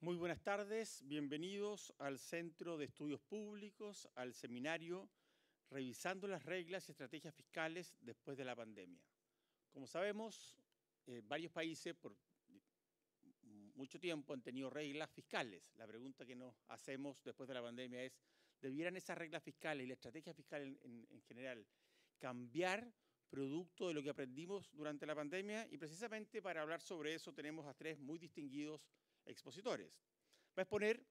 Muy buenas tardes, bienvenidos al Centro de Estudios Públicos, al seminario Revisando las reglas y estrategias fiscales después de la pandemia. Como sabemos, eh, varios países por mucho tiempo han tenido reglas fiscales. La pregunta que nos hacemos después de la pandemia es, ¿debieran esas reglas fiscales y la estrategia fiscal en, en general cambiar producto de lo que aprendimos durante la pandemia? Y precisamente para hablar sobre eso tenemos a tres muy distinguidos expositores. Va a exponer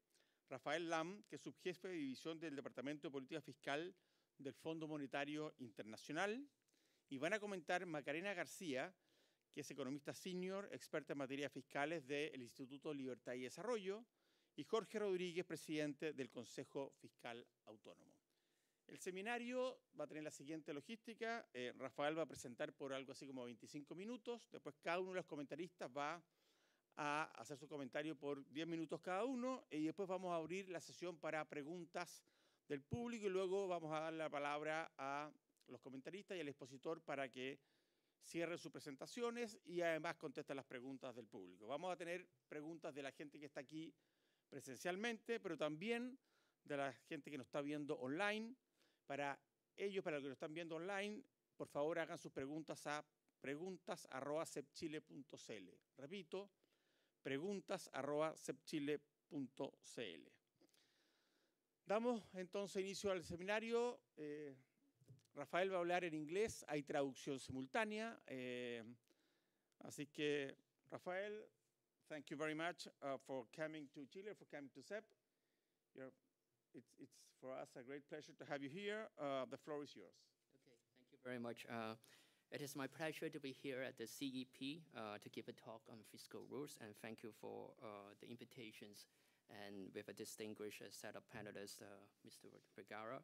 Rafael Lam, que es subjefe de división del Departamento de Política Fiscal del Fondo Monetario Internacional, y van a comentar Macarena García, que es economista senior, experta en materias fiscales del Instituto Libertad y Desarrollo, y Jorge Rodríguez, presidente del Consejo Fiscal Autónomo. El seminario va a tener la siguiente logística. Eh, Rafael va a presentar por algo así como 25 minutos. Después cada uno de los comentaristas va a hacer su comentario por 10 minutos cada uno y después vamos a abrir la sesión para preguntas del público y luego vamos a dar la palabra a los comentaristas y al expositor para que cierre sus presentaciones y además conteste las preguntas del público. Vamos a tener preguntas de la gente que está aquí presencialmente, pero también de la gente que nos está viendo online. Para ellos, para los que nos están viendo online, por favor hagan sus preguntas a preguntas.cepchile.cl. Repito, preguntas arroba sepchile.cl Damos entonces inicio al seminario. Eh, Rafael va a hablar en inglés, hay traducción simultánea. Eh, así que, Rafael, thank you very much uh, for coming to Chile, for coming to CEP. it's, for us a great pleasure to have you here. Uh, the floor is yours. Okay, thank you very much. Uh, It is my pleasure to be here at the CEP uh, to give a talk on fiscal rules, and thank you for uh, the invitations and with a distinguished set of panelists, uh, Mr. Vergara,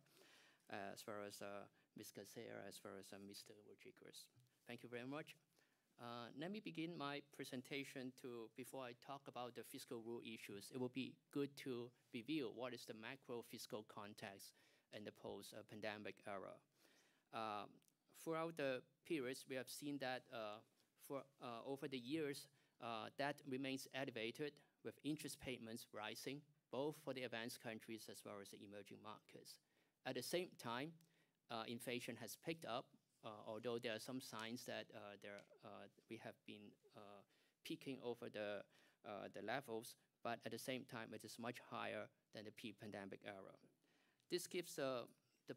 as well as uh, Ms. Casera, as well as uh, Mr. Rodriguez. Thank you very much. Uh, let me begin my presentation to, before I talk about the fiscal rule issues, it will be good to reveal what is the macro fiscal context in the post-pandemic era. throughout the periods, we have seen that uh, for uh, over the years, uh, that remains elevated with interest payments rising, both for the advanced countries as well as the emerging markets. At the same time, inflation has picked up, although there are some signs that there, we have been peaking over the, the levels, but at the same time, it is much higher than the pre-pandemic era. This gives the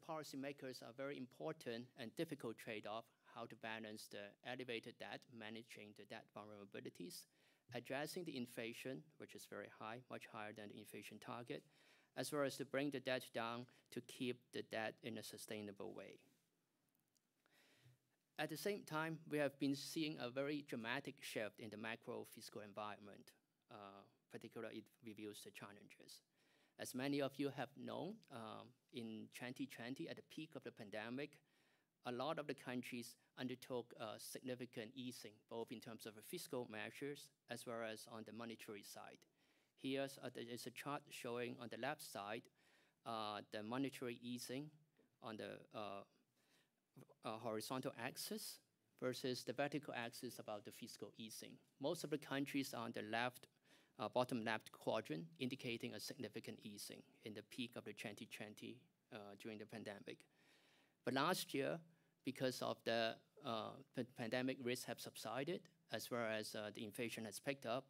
policymakers a very important and difficult trade-off how to balance the elevated debt, managing the debt vulnerabilities, addressing the inflation, which is very high, much higher than the inflation target, as well as to bring the debt down to keep the debt in a sustainable way. At the same time, we have been seeing a very dramatic shift in the macro fiscal environment, uh, particularly it reveals the challenges. As many of you have known, um, in 2020, at the peak of the pandemic, a lot of the countries undertook uh, significant easing, both in terms of fiscal measures as well as on the monetary side. Here is uh, a chart showing on the left side uh, the monetary easing on the uh, uh, horizontal axis versus the vertical axis about the fiscal easing. Most of the countries are on the left, uh, bottom left quadrant, indicating a significant easing in the peak of the 2020 during the pandemic. But last year, because of the uh, pandemic risks have subsided, as well as uh, the inflation has picked up,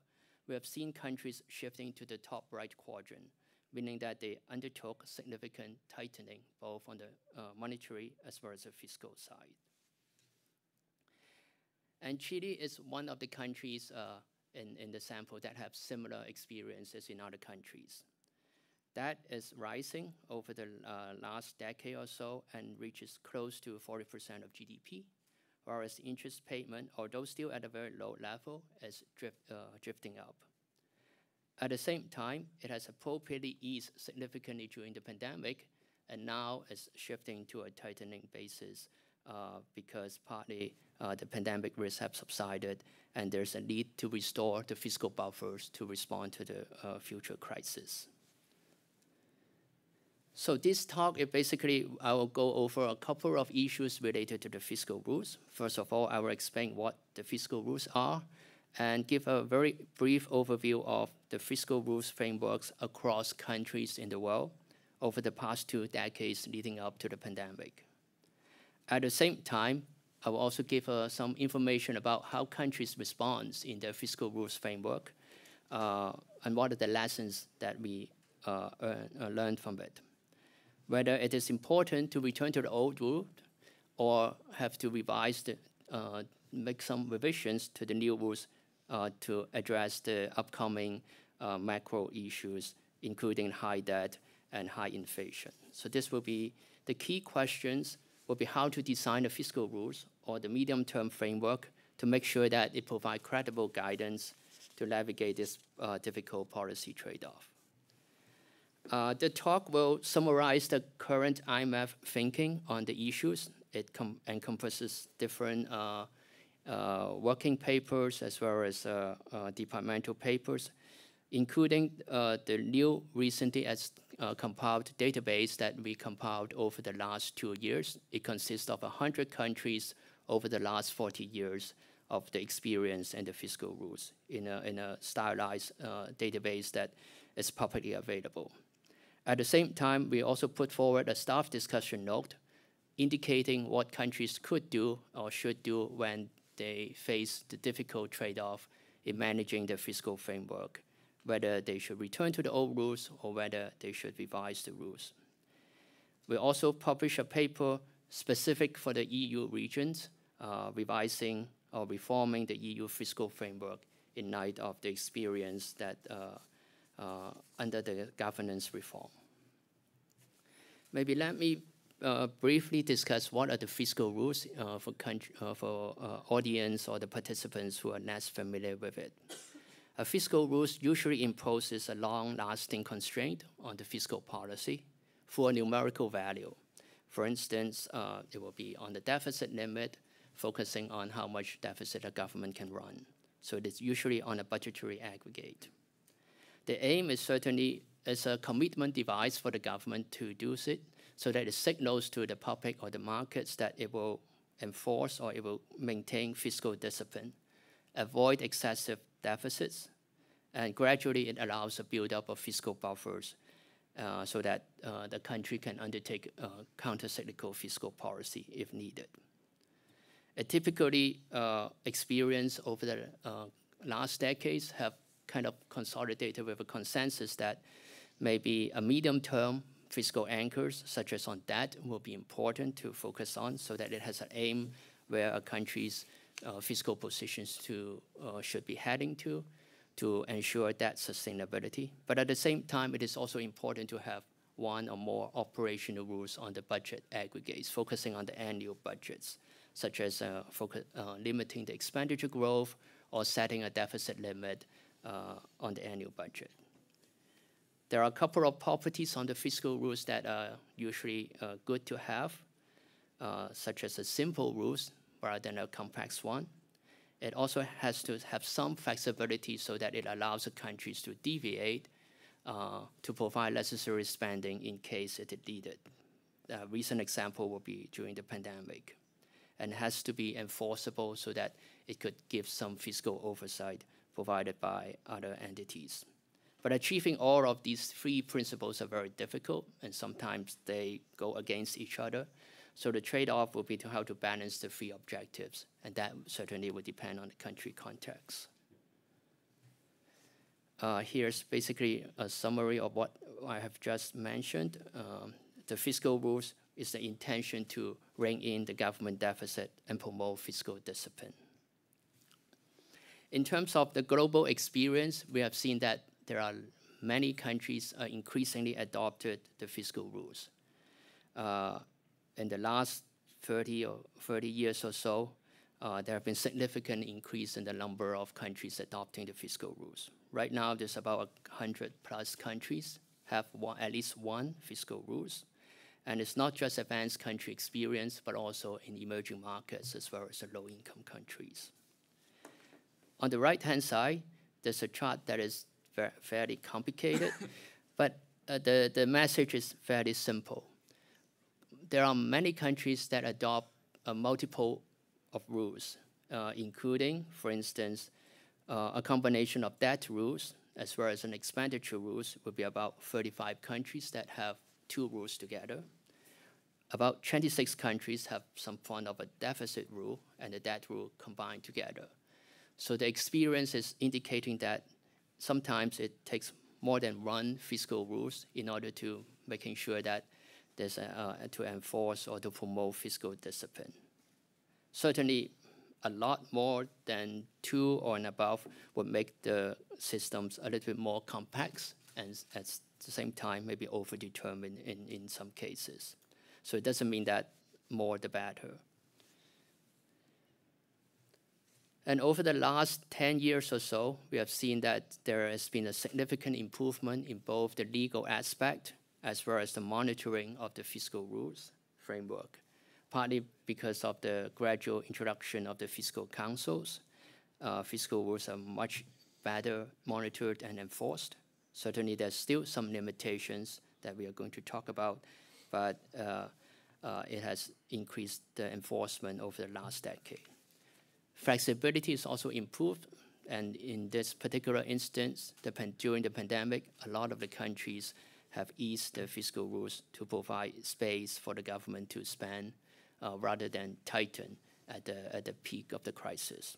we have seen countries shifting to the top right quadrant, meaning that they undertook significant tightening, both on the uh, monetary as well as the fiscal side. And Chile is one of the countries uh, in, in the sample that have similar experiences in other countries. That is rising over the uh, last decade or so and reaches close to 40% of GDP, whereas interest payment, although still at a very low level, is drift, uh, drifting up. At the same time, it has appropriately eased significantly during the pandemic and now is shifting to a tightening basis uh, because partly uh, the pandemic risks have subsided and there's a need to restore the fiscal buffers to respond to the uh, future crisis. So this talk, is basically, I will go over a couple of issues related to the fiscal rules. First of all, I will explain what the fiscal rules are and give a very brief overview of the fiscal rules frameworks across countries in the world over the past two decades leading up to the pandemic. At the same time, I will also give uh, some information about how countries respond in their fiscal rules framework uh, and what are the lessons that we uh, uh learned from it whether it is important to return to the old rules or have to revise the, uh, make some revisions to the new rules uh, to address the upcoming uh, macro issues, including high debt and high inflation. So this will be the key questions will be how to design the fiscal rules or the medium-term framework to make sure that it provides credible guidance to navigate this uh, difficult policy trade-off. Uh, the talk will summarize the current IMF thinking on the issues. It encompasses different uh, uh, working papers as well as uh, uh, departmental papers, including uh, the new recently as, compiled database that we compiled over the last two years. It consists of 100 countries over the last 40 years of the experience and the fiscal rules in a, in a stylized database that is publicly available. At the same time, we also put forward a staff discussion note indicating what countries could do or should do when they face the difficult trade-off in managing the fiscal framework, whether they should return to the old rules or whether they should revise the rules. We also published a paper specific for the EU regions, uh, revising or reforming the EU fiscal framework in light of the experience that uh, uh, under the governance reform. Maybe let me uh, briefly discuss what are the fiscal rules uh, for, country, uh, for uh, audience or the participants who are less familiar with it. A fiscal rules usually imposes a long-lasting constraint on the fiscal policy for a numerical value. For instance, uh, it will be on the deficit limit, focusing on how much deficit a government can run. So it is usually on a budgetary aggregate. The aim is certainly as a commitment device for the government to do it so that it signals to the public or the markets that it will enforce or it will maintain fiscal discipline, avoid excessive deficits, and gradually it allows a buildup of fiscal buffers uh, so that uh, the country can undertake uh, countercyclical fiscal policy if needed. A typically uh, experience over the uh, last decades have kind of consolidated with a consensus that maybe a medium-term fiscal anchors, such as on debt, will be important to focus on so that it has an aim where a country's uh, fiscal positions to, uh, should be heading to to ensure that sustainability. But at the same time, it is also important to have one or more operational rules on the budget aggregates, focusing on the annual budgets, such as uh, focus, uh, limiting the expenditure growth or setting a deficit limit uh, on the annual budget. There are a couple of properties on the fiscal rules that are usually uh, good to have, uh, such as a simple rules rather than a complex one. It also has to have some flexibility so that it allows the countries to deviate uh, to provide necessary spending in case it is needed. A recent example would be during the pandemic and has to be enforceable so that it could give some fiscal oversight provided by other entities. But achieving all of these three principles are very difficult, and sometimes they go against each other. So the trade-off will be to how to balance the three objectives, and that certainly would depend on the country context. Uh, here's basically a summary of what I have just mentioned. Um, the fiscal rules is the intention to rein in the government deficit and promote fiscal discipline. In terms of the global experience, we have seen that there are many countries uh, increasingly adopted the fiscal rules. Uh, in the last 30 or 30 years or so, uh, there have been significant increase in the number of countries adopting the fiscal rules. Right now, there's about 100 plus countries have one, at least one fiscal rules. And it's not just advanced country experience, but also in emerging markets as well as the low-income countries. On the right-hand side, there's a chart that is fairly complicated, but uh, the, the message is fairly simple. There are many countries that adopt a uh, multiple of rules, uh, including, for instance, uh, a combination of debt rules as well as an expenditure rules would be about 35 countries that have two rules together. About 26 countries have some form of a deficit rule and a debt rule combined together. So the experience is indicating that sometimes it takes more than one fiscal rules in order to making sure that there's a, uh, uh, to enforce or to promote fiscal discipline. Certainly, a lot more than two or and above would make the systems a little bit more complex and at the same time maybe overdetermined in, in some cases. So it doesn't mean that more the better. And over the last 10 years or so, we have seen that there has been a significant improvement in both the legal aspect as well as the monitoring of the fiscal rules framework, partly because of the gradual introduction of the fiscal councils. Uh, fiscal rules are much better monitored and enforced. Certainly, there's still some limitations that we are going to talk about, but uh, uh, it has increased the enforcement over the last decade. Flexibility is also improved. And in this particular instance, the during the pandemic, a lot of the countries have eased the fiscal rules to provide space for the government to spend uh, rather than tighten at the, at the peak of the crisis.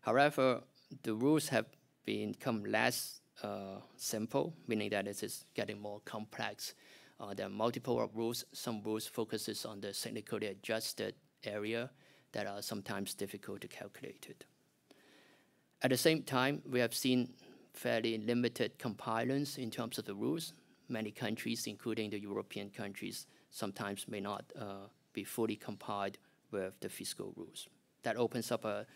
However, the rules have become less uh, simple, meaning that it is getting more complex. Uh, there are multiple rules. Some rules focuses on the cyclically adjusted area, that are sometimes difficult to calculate. At the same time, we have seen fairly limited compliance in terms of the rules. Many countries, including the European countries, sometimes may not uh, be fully complied with the fiscal rules. That opens up a,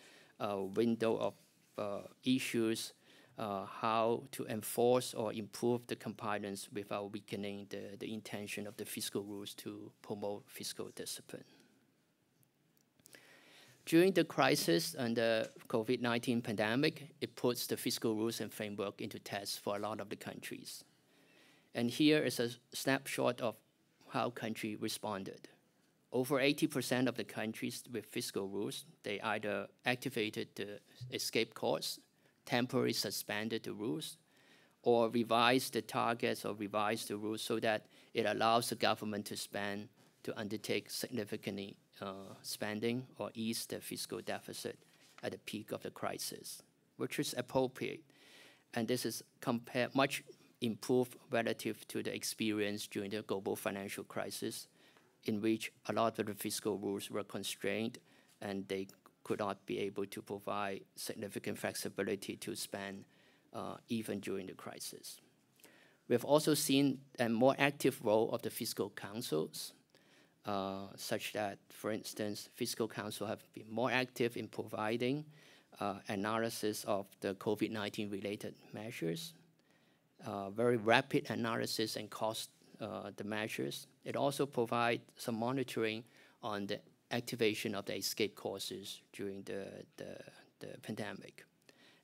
a window of uh, issues uh, how to enforce or improve the compliance without weakening the, the intention of the fiscal rules to promote fiscal discipline. During the crisis and the COVID-19 pandemic, it puts the fiscal rules and framework into test for a lot of the countries. And here is a snapshot of how country responded. Over 80% of the countries with fiscal rules, they either activated the escape clause, temporarily suspended the rules, or revised the targets or revised the rules so that it allows the government to spend to undertake significantly uh, spending or ease the fiscal deficit at the peak of the crisis, which is appropriate. And this is compared much improved relative to the experience during the global financial crisis, in which a lot of the fiscal rules were constrained and they could not be able to provide significant flexibility to spend uh, even during the crisis. We have also seen a more active role of the fiscal councils uh, such that, for instance, fiscal council have been more active in providing uh, analysis of the COVID-19 related measures, uh, very rapid analysis and cost uh, the measures. It also provides some monitoring on the activation of the escape courses during the, the, the pandemic.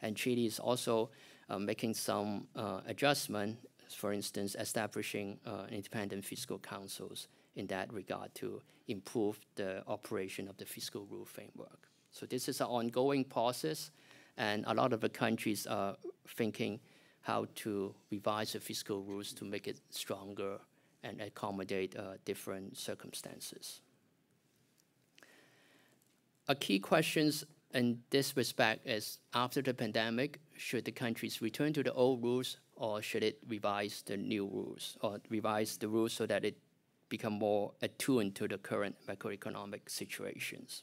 And Chile is also uh, making some uh, adjustment, for instance, establishing independent fiscal councils in that regard to improve the operation of the fiscal rule framework. So this is an ongoing process, and a lot of the countries are thinking how to revise the fiscal rules to make it stronger and accommodate uh, different circumstances. A key question in this respect is, after the pandemic, should the countries return to the old rules or should it revise the new rules or revise the rules so that it become more attuned to the current macroeconomic situations.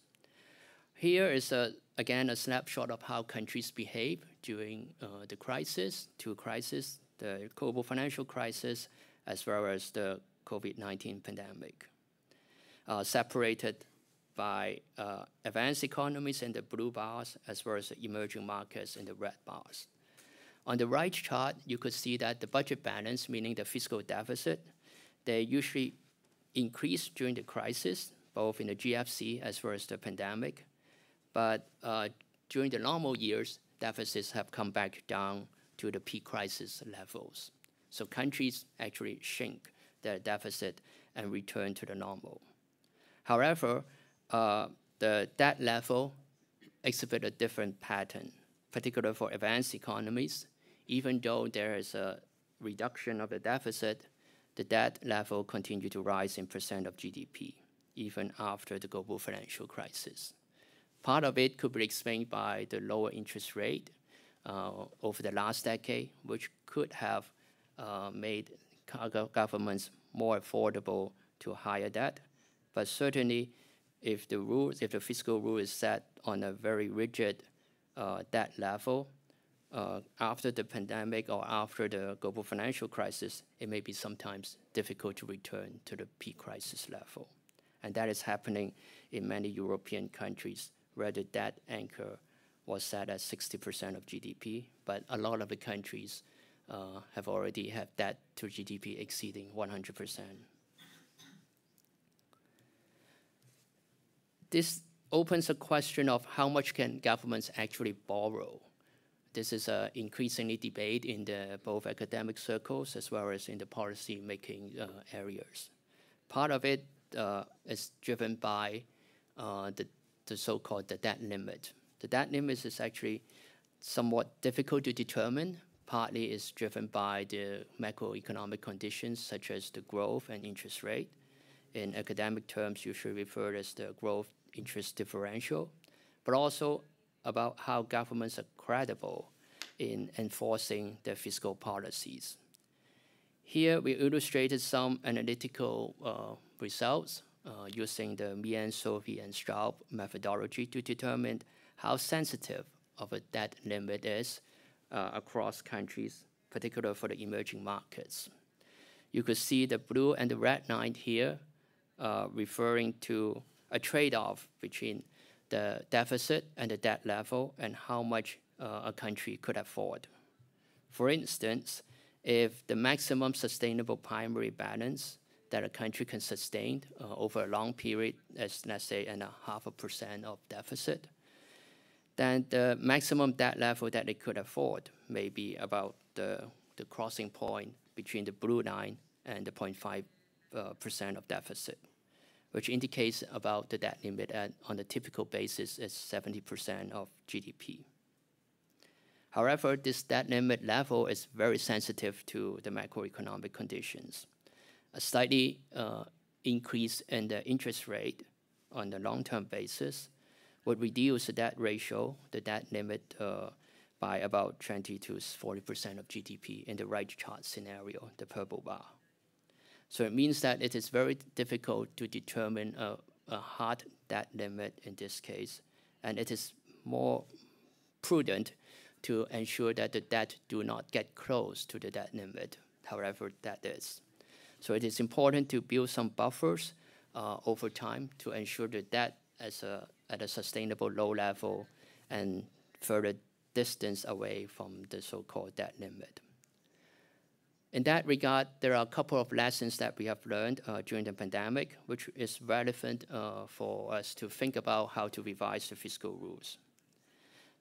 Here is, a, again, a snapshot of how countries behave during uh, the crisis, two crises, the global financial crisis, as well as the COVID-19 pandemic, uh, separated by uh, advanced economies in the blue bars, as well as emerging markets in the red bars. On the right chart, you could see that the budget balance, meaning the fiscal deficit, they usually increased during the crisis, both in the GFC as well as the pandemic. But uh, during the normal years, deficits have come back down to the pre-crisis levels. So countries actually shrink their deficit and return to the normal. However, uh, the debt level exhibit a different pattern, particularly for advanced economies. Even though there is a reduction of the deficit, the debt level continued to rise in percent of GDP, even after the global financial crisis. Part of it could be explained by the lower interest rate uh, over the last decade, which could have uh, made governments more affordable to higher debt. But certainly, if the rules, if the fiscal rule is set on a very rigid uh, debt level, uh, after the pandemic or after the global financial crisis, it may be sometimes difficult to return to the pre-crisis level. And that is happening in many European countries where the debt anchor was set at 60% of GDP, but a lot of the countries uh, have already had debt to GDP exceeding 100%. This opens a question of how much can governments actually borrow this is uh, increasingly debate in the, both academic circles as well as in the policy making uh, areas. Part of it uh, is driven by uh, the, the so-called the debt limit. The debt limit is actually somewhat difficult to determine. Partly is driven by the macroeconomic conditions such as the growth and interest rate. In academic terms, you should refer as the growth interest differential, but also about how governments are credible in enforcing their fiscal policies. Here we illustrated some analytical uh, results uh, using the Mian, Sophie, and Straub methodology to determine how sensitive of a debt limit is uh, across countries, particularly for the emerging markets. You could see the blue and the red line here uh, referring to a trade-off between the deficit and the debt level and how much uh, a country could afford. For instance, if the maximum sustainable primary balance that a country can sustain uh, over a long period is, let's say, and a half a percent of deficit, then the maximum debt level that it could afford may be about the, the crossing point between the blue line and the 0.5% uh, of deficit which indicates about the debt limit at, on a typical basis is 70% of GDP. However, this debt limit level is very sensitive to the macroeconomic conditions. A slightly uh, increase in the interest rate on the long-term basis would reduce the debt ratio, the debt limit, uh, by about 20 to 40% of GDP in the right chart scenario, the purple bar. So it means that it is very difficult to determine a, a hard debt limit in this case, and it is more prudent to ensure that the debt do not get close to the debt limit, however that is. So it is important to build some buffers uh, over time to ensure the debt as a, at a sustainable low level and further distance away from the so-called debt limit. In that regard, there are a couple of lessons that we have learned uh, during the pandemic, which is relevant uh, for us to think about how to revise the fiscal rules.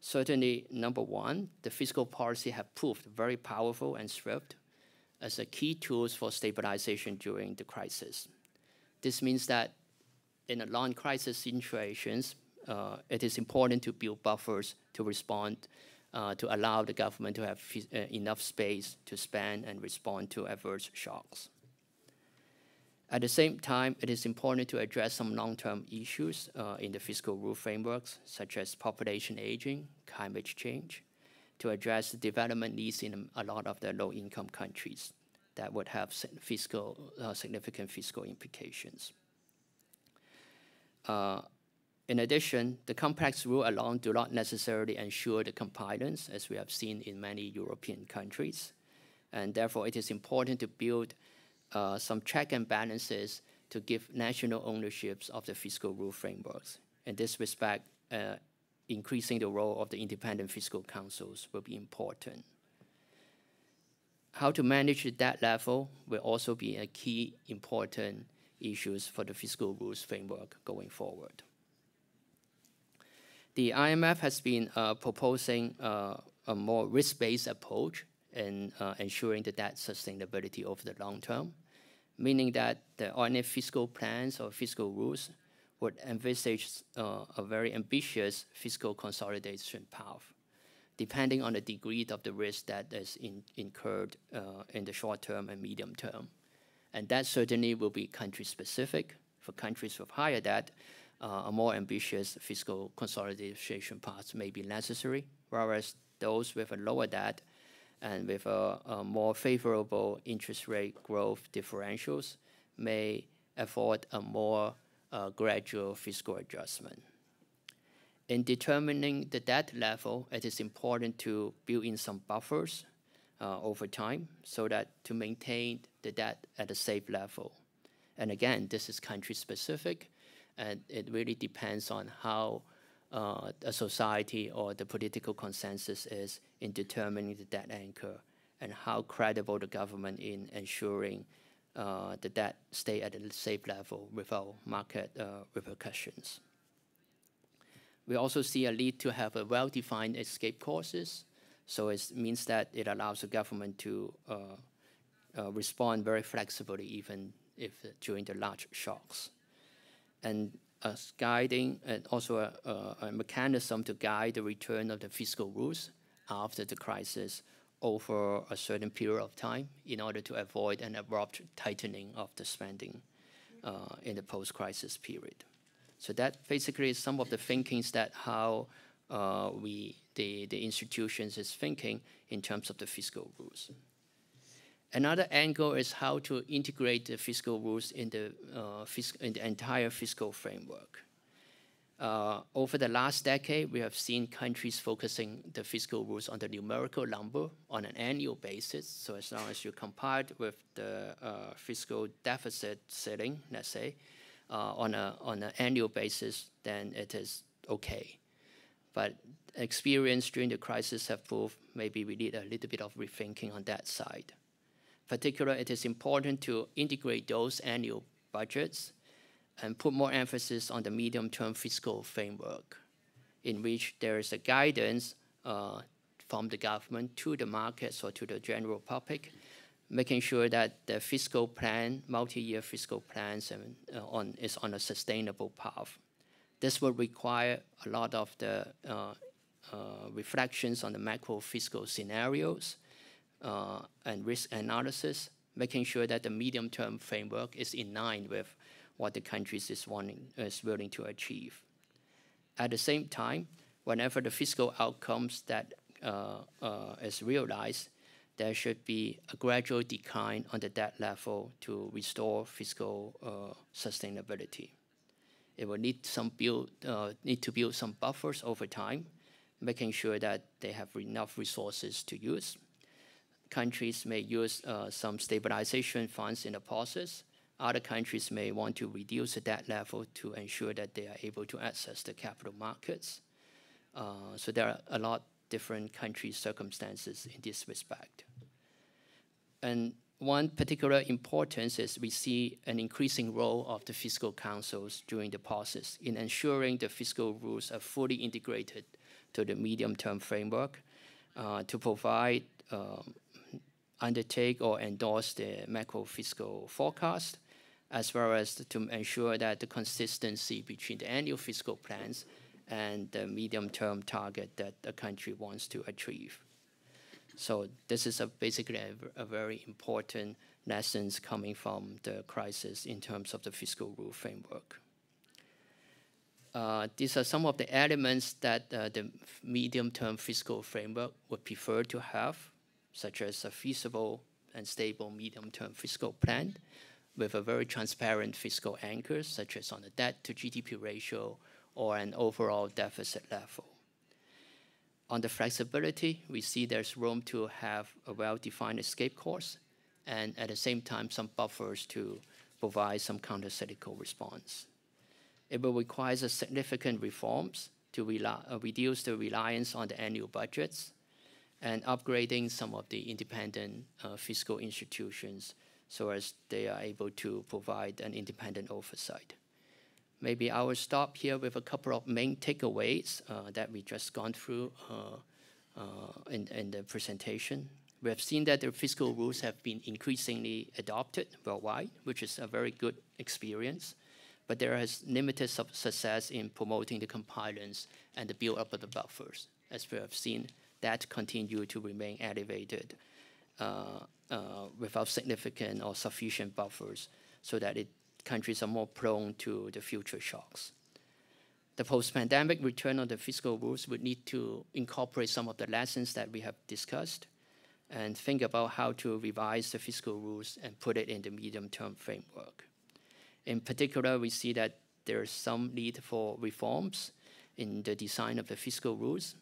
Certainly, number one, the fiscal policy have proved very powerful and swift as a key tools for stabilization during the crisis. This means that in a long crisis situations, uh, it is important to build buffers to respond uh, to allow the government to have uh, enough space to spend and respond to adverse shocks. At the same time, it is important to address some long-term issues uh, in the fiscal rule frameworks, such as population aging, climate change, to address the development needs in um, a lot of the low-income countries that would have fiscal, uh, significant fiscal implications. Uh, in addition, the complex rule alone do not necessarily ensure the compliance, as we have seen in many European countries. And therefore, it is important to build uh, some check and balances to give national ownerships of the fiscal rule frameworks. In this respect, uh, increasing the role of the independent fiscal councils will be important. How to manage that level will also be a key important issues for the fiscal rules framework going forward the IMF has been uh, proposing uh, a more risk-based approach in uh, ensuring the debt sustainability over the long term, meaning that the ONF fiscal plans or fiscal rules would envisage a very ambitious fiscal consolidation path, depending on the degree of the risk that is in, incurred in the short term and medium term. And that certainly will be country-specific. For countries with higher debt, uh, a more ambitious fiscal consolidation path may be necessary, whereas those with a lower debt and with a, a more favorable interest rate growth differentials may afford a more uh, gradual fiscal adjustment. In determining the debt level, it is important to build in some buffers uh, over time so that to maintain the debt at a safe level. And again, this is country specific and it really depends on how uh, a society or the political consensus is in determining the debt anchor and how credible the government in ensuring uh, the debt stay at a safe level without market uh, repercussions. We also see a need to have a well-defined escape clauses, so it means that it allows the government to uh, uh respond very flexibly even if during the large shocks and guiding and also a, a, a, mechanism to guide the return of the fiscal rules after the crisis over a certain period of time in order to avoid an abrupt tightening of the spending uh, in the post-crisis period. So that basically is some of the thinkings that how uh, we the, the institutions is thinking in terms of the fiscal rules. Another angle is how to integrate the fiscal rules in the, uh, in the entire fiscal framework. Uh, over the last decade, we have seen countries focusing the fiscal rules on the numerical number on an annual basis. So as long as you compare it with the uh, fiscal deficit ceiling, let's say, uh, on, a, on an annual basis, then it is okay. But experience during the crisis have proved maybe we need a little bit of rethinking on that side particular, it is important to integrate those annual budgets and put more emphasis on the medium-term fiscal framework, in which there is a guidance uh, from the government to the markets or to the general public, making sure that the fiscal plan, multi-year fiscal plans, and, uh, on, is on a sustainable path. This will require a lot of the uh, uh reflections on the macro fiscal scenarios, uh, and risk analysis, making sure that the medium-term framework is in line with what the countries is, wanting, is willing to achieve. At the same time, whenever the fiscal outcomes that uh, uh, is realized, there should be a gradual decline on the debt level to restore fiscal uh, sustainability. It will need some build, uh, need to build some buffers over time, making sure that they have enough resources to use countries may use uh, some stabilization funds in the process. Other countries may want to reduce the debt level to ensure that they are able to access the capital markets. Uh, so there are a lot different country circumstances in this respect. And one particular importance is we see an increasing role of the fiscal councils during the process in ensuring the fiscal rules are fully integrated to the medium-term framework uh, to provide um, undertake or endorse the macro fiscal forecast, as well as to ensure that the consistency between the annual fiscal plans and the medium-term target that the country wants to achieve. So this is a basically a, a, very important lessons coming from the crisis in terms of the fiscal rule framework. Uh, these are some of the elements that uh, the medium-term fiscal framework would prefer to have such as a feasible and stable medium-term fiscal plan with a very transparent fiscal anchor, such as on the debt to GDP ratio or an overall deficit level. On the flexibility, we see there's room to have a well-defined escape course and at the same time some buffers to provide some countercyclical response. It will require significant reforms to uh, reduce the reliance on the annual budgets and upgrading some of the independent uh, fiscal institutions so as they are able to provide an independent oversight. Maybe I will stop here with a couple of main takeaways uh, that we just gone through uh, uh in, in the presentation. We have seen that the fiscal rules have been increasingly adopted worldwide, which is a very good experience but there is limited success in promoting the compliance and the build-up of the buffers, as we have seen that continue to remain elevated uh, uh, without significant or sufficient buffers so that it, countries are more prone to the future shocks. The post-pandemic return of the fiscal rules would need to incorporate some of the lessons that we have discussed and think about how to revise the fiscal rules and put it in the medium-term framework. In particular, we see that there is some need for reforms in the design of the fiscal rules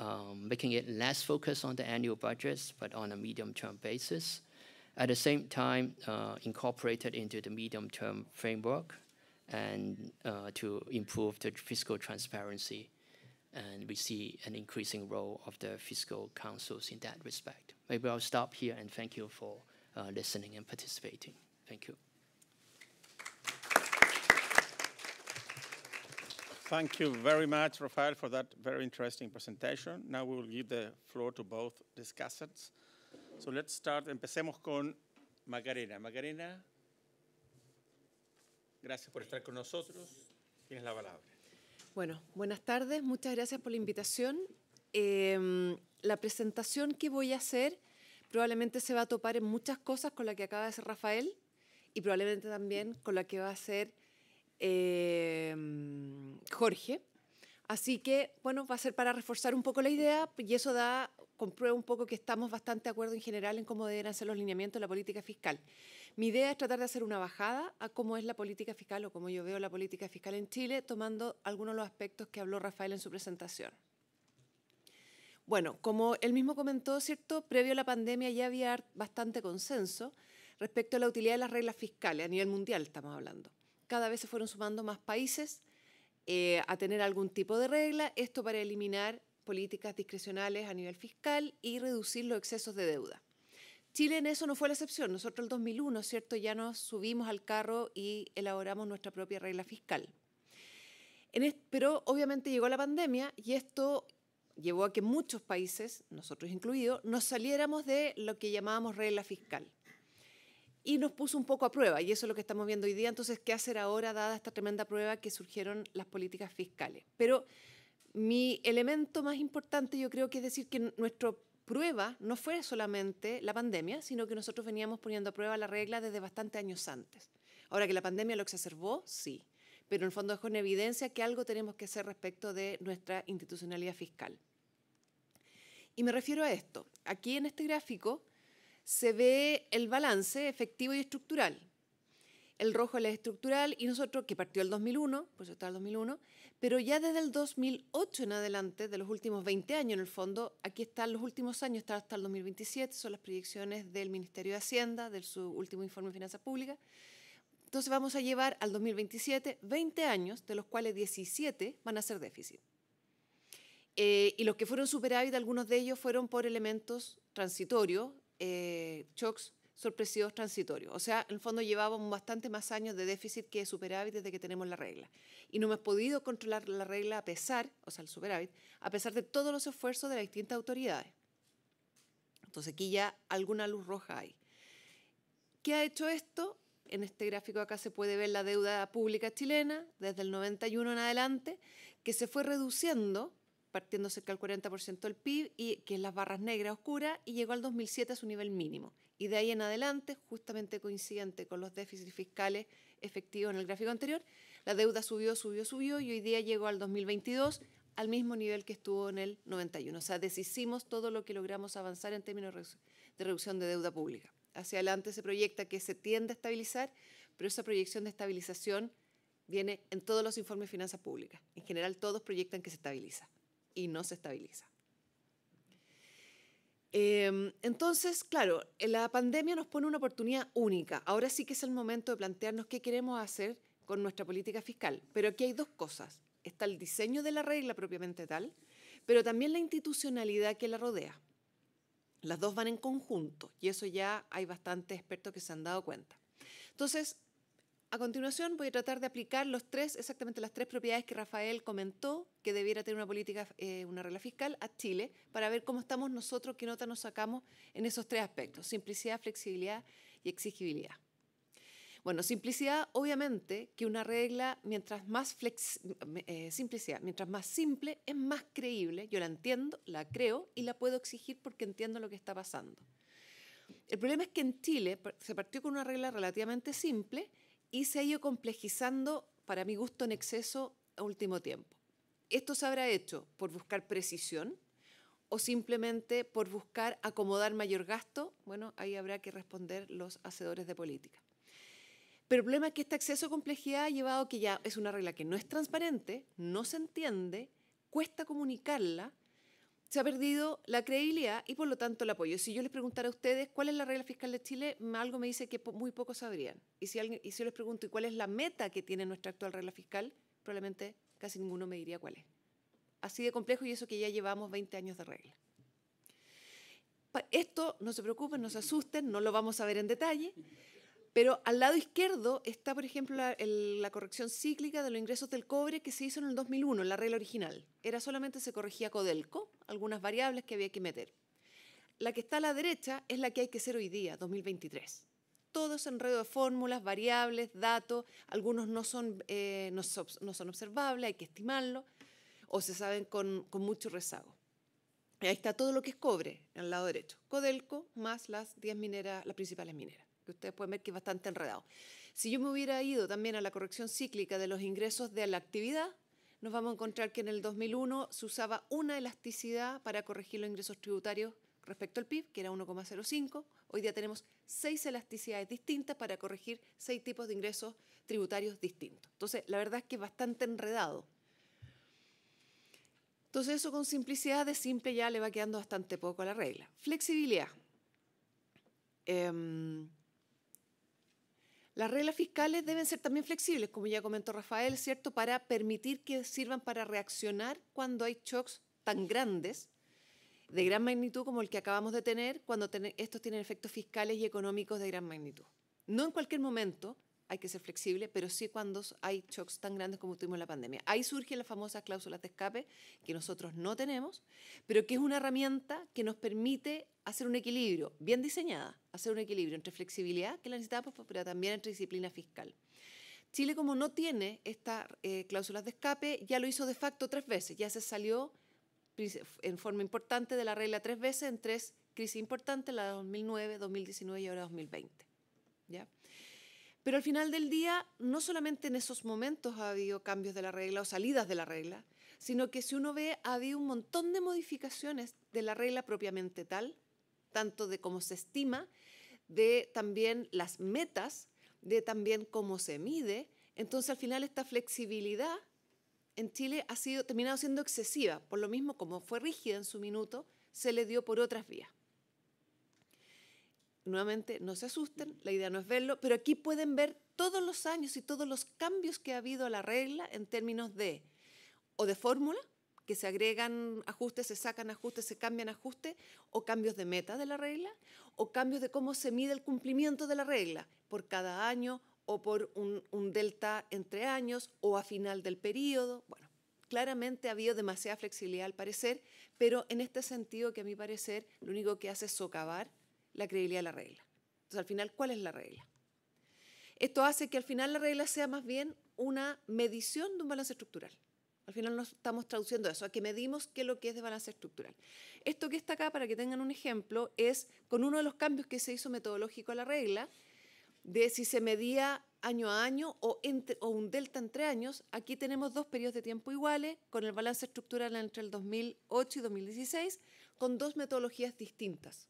um, making it less focused on the annual budgets, but on a medium-term basis. At the same time, uh, incorporated into the medium-term framework and uh, to improve the fiscal transparency. And we see an increasing role of the fiscal councils in that respect. Maybe I'll stop here and thank you for uh, listening and participating. Thank you. Thank you very much, Rafael, for that very interesting presentation. Now we will give the floor to both discussants. So let's start. Empecemos con Macarena. Macarena, gracias por estar con nosotros. Tienes la palabra. Bueno, buenas tardes. Muchas gracias por la invitación. Em, la presentación que voy a hacer probablemente se va a topar en muchas cosas con la que acaba de hacer Rafael y probablemente también con la que va a hacer Em, Jorge. Así que, bueno, va a ser para reforzar un poco la idea y eso da, comprueba un poco que estamos bastante de acuerdo en general en cómo deben ser los lineamientos de la política fiscal. Mi idea es tratar de hacer una bajada a cómo es la política fiscal o cómo yo veo la política fiscal en Chile, tomando algunos de los aspectos que habló Rafael en su presentación. Bueno, como él mismo comentó, ¿cierto? Previo a la pandemia ya había bastante consenso respecto a la utilidad de las reglas fiscales, a nivel mundial estamos hablando cada vez se fueron sumando más países eh, a tener algún tipo de regla, esto para eliminar políticas discrecionales a nivel fiscal y reducir los excesos de deuda. Chile en eso no fue la excepción. Nosotros el 2001, ¿cierto? Ya nos subimos al carro y elaboramos nuestra propia regla fiscal. pero obviamente llegó la pandemia y esto llevó a que muchos países, nosotros incluidos, nos saliéramos de lo que llamábamos regla fiscal y nos puso un poco a prueba, y eso es lo que estamos viendo hoy día. Entonces, ¿qué hacer ahora dada esta tremenda prueba que surgieron las políticas fiscales? Pero mi elemento más importante yo creo que es decir que nuestra prueba no fue solamente la pandemia, sino que nosotros veníamos poniendo a prueba la regla desde bastante años antes. Ahora que la pandemia lo exacerbó, sí, pero en el fondo dejó en evidencia que algo tenemos que hacer respecto de nuestra institucionalidad fiscal. Y me refiero a esto. Aquí en este gráfico se ve el balance efectivo y estructural. El rojo es el estructural y nosotros, que partió el 2001, pues está el 2001, pero ya desde el 2008 en adelante, de los últimos 20 años en el fondo, aquí están los últimos años, está hasta el 2027, son las proyecciones del Ministerio de Hacienda, de su último informe de finanzas públicas. Entonces vamos a llevar al 2027 20 años, de los cuales 17 van a ser déficit. Eh, y los que fueron superávit, algunos de ellos fueron por elementos transitorios, eh, shocks sorpresivos transitorios. O sea, en el fondo llevábamos bastante más años de déficit que superávit desde que tenemos la regla. Y no hemos podido controlar la regla a pesar, o sea, el superávit, a pesar de todos los esfuerzos de las distintas autoridades. Entonces aquí ya alguna luz roja hay. ¿Qué ha hecho esto? En este gráfico acá se puede ver la deuda pública chilena desde el 91 en adelante, que se fue reduciendo partiendo cerca del 40% del PIB, y, que es las barras negras oscuras, y llegó al 2007 a su nivel mínimo. Y de ahí en adelante, justamente coincidente con los déficits fiscales efectivos en el gráfico anterior, la deuda subió, subió, subió, y hoy día llegó al 2022 al mismo nivel que estuvo en el 91. O sea, deshicimos todo lo que logramos avanzar en términos de reducción de deuda pública. Hacia adelante se proyecta que se tiende a estabilizar, pero esa proyección de estabilización viene en todos los informes de finanzas públicas. En general, todos proyectan que se estabiliza y no se estabiliza. Em, entonces, claro, la pandemia nos pone una oportunidad única. Ahora sí que es el momento de plantearnos qué queremos hacer con nuestra política fiscal. Pero aquí hay dos cosas. Está el diseño de la regla propiamente tal, pero también la institucionalidad que la rodea. Las dos van en conjunto y eso ya hay bastantes expertos que se han dado cuenta. Entonces, a continuación voy a tratar de aplicar los tres, exactamente las tres propiedades que Rafael comentó que debiera tener una política, eh, una regla fiscal a Chile para ver cómo estamos nosotros, qué nota nos sacamos en esos tres aspectos, simplicidad, flexibilidad y exigibilidad. Bueno, simplicidad, obviamente que una regla, mientras más eh, mientras más simple, es más creíble. Yo la entiendo, la creo y la puedo exigir porque entiendo lo que está pasando. El problema es que en Chile se partió con una regla relativamente simple y se ha ido complejizando, para mi gusto, en exceso a último tiempo. ¿Esto se habrá hecho por buscar precisión o simplemente por buscar acomodar mayor gasto? Bueno, ahí habrá que responder los hacedores de política. el problema es que este exceso de complejidad ha llevado a que ya es una regla que no es transparente, no se entiende, cuesta comunicarla se ha perdido la credibilidad y por lo tanto el apoyo. Si yo les preguntara a ustedes cuál es la regla fiscal de Chile, algo me dice que muy poco sabrían. Y si, alguien, y yo les pregunto cuál es la meta que tiene nuestra actual regla fiscal, probablemente casi ninguno me diría cuál es. Así de complejo y eso que ya llevamos 20 años de regla. Esto, no se preocupen, no se asusten, no lo vamos a ver en detalle, pero al lado izquierdo está, por ejemplo, la, corrección cíclica de los ingresos del cobre que se hizo en el 2001, en la regla original. Era solamente se corregía Codelco, algunas variables que había que meter. La que está a la derecha es la que hay que hacer hoy día, 2023. Todo es enredo de fórmulas, variables, datos. Algunos no son, eh, no, son observables, hay que estimarlo, o se saben con, con mucho rezago. Ahí está todo lo que es cobre, al lado derecho. Codelco más las 10 mineras, las principales mineras que ustedes pueden ver que es bastante enredado. Si yo me hubiera ido también a la corrección cíclica de los ingresos de la actividad, nos vamos a encontrar que en el 2001 se usaba una elasticidad para corregir los ingresos tributarios respecto al PIB, que era 1,05. Hoy día tenemos seis elasticidades distintas para corregir seis tipos de ingresos tributarios distintos. Entonces, la verdad es que es bastante enredado. Entonces, eso con simplicidad de simple ya le va quedando bastante poco a la regla. Flexibilidad. Em, las reglas fiscales deben ser también flexibles, como ya comentó Rafael, ¿cierto? Para permitir que sirvan para reaccionar cuando hay shocks tan grandes, de gran magnitud como el que acabamos de tener, cuando estos tienen efectos fiscales y económicos de gran magnitud. No en cualquier momento, hay que ser flexible, pero sí cuando hay shocks tan grandes como tuvimos en la pandemia. Ahí surgen las famosas cláusulas de escape que nosotros no tenemos, pero que es una herramienta que nos permite hacer un equilibrio, bien diseñada, hacer un equilibrio entre flexibilidad, que la necesitamos, pues, pero también entre disciplina fiscal. Chile, como no tiene estas eh, cláusulas de escape, ya lo hizo de facto tres veces, ya se salió en forma importante de la regla tres veces en tres crisis importantes, la de 2009, 2019 y ahora 2020. ¿Ya? Pero al final del día, no solamente en esos momentos ha habido cambios de la regla o salidas de la regla, sino que si uno ve, ha habido un montón de modificaciones de la regla propiamente tal, tanto de cómo se estima, de también las metas, de también cómo se mide. Entonces, al final, esta flexibilidad en Chile ha sido, terminado siendo excesiva. Por lo mismo, como fue rígida en su minuto, se le dio por otras vías nuevamente no se asusten, la idea no es verlo, pero aquí pueden ver todos los años y todos los cambios que ha habido a la regla en términos de o de fórmula, que se agregan ajustes, se sacan ajustes, se cambian ajustes, o cambios de meta de la regla, o cambios de cómo se mide el cumplimiento de la regla por cada año o por un, delta entre años o a final del periodo. Bueno, claramente ha habido demasiada flexibilidad al parecer, pero en este sentido que a mi parecer lo único que hace es socavar la credibilidad de la regla. Entonces, al final, ¿cuál es la regla? Esto hace que al final la regla sea más bien una medición de un balance estructural. Al final nos estamos traduciendo eso, a que medimos qué es lo que es de balance estructural. Esto que está acá, para que tengan un ejemplo, es con uno de los cambios que se hizo metodológico a la regla, de si se medía año a año o, entre, o un delta entre años. Aquí tenemos dos periodos de tiempo iguales, con el balance estructural entre el 2008 y 2016, con dos metodologías distintas.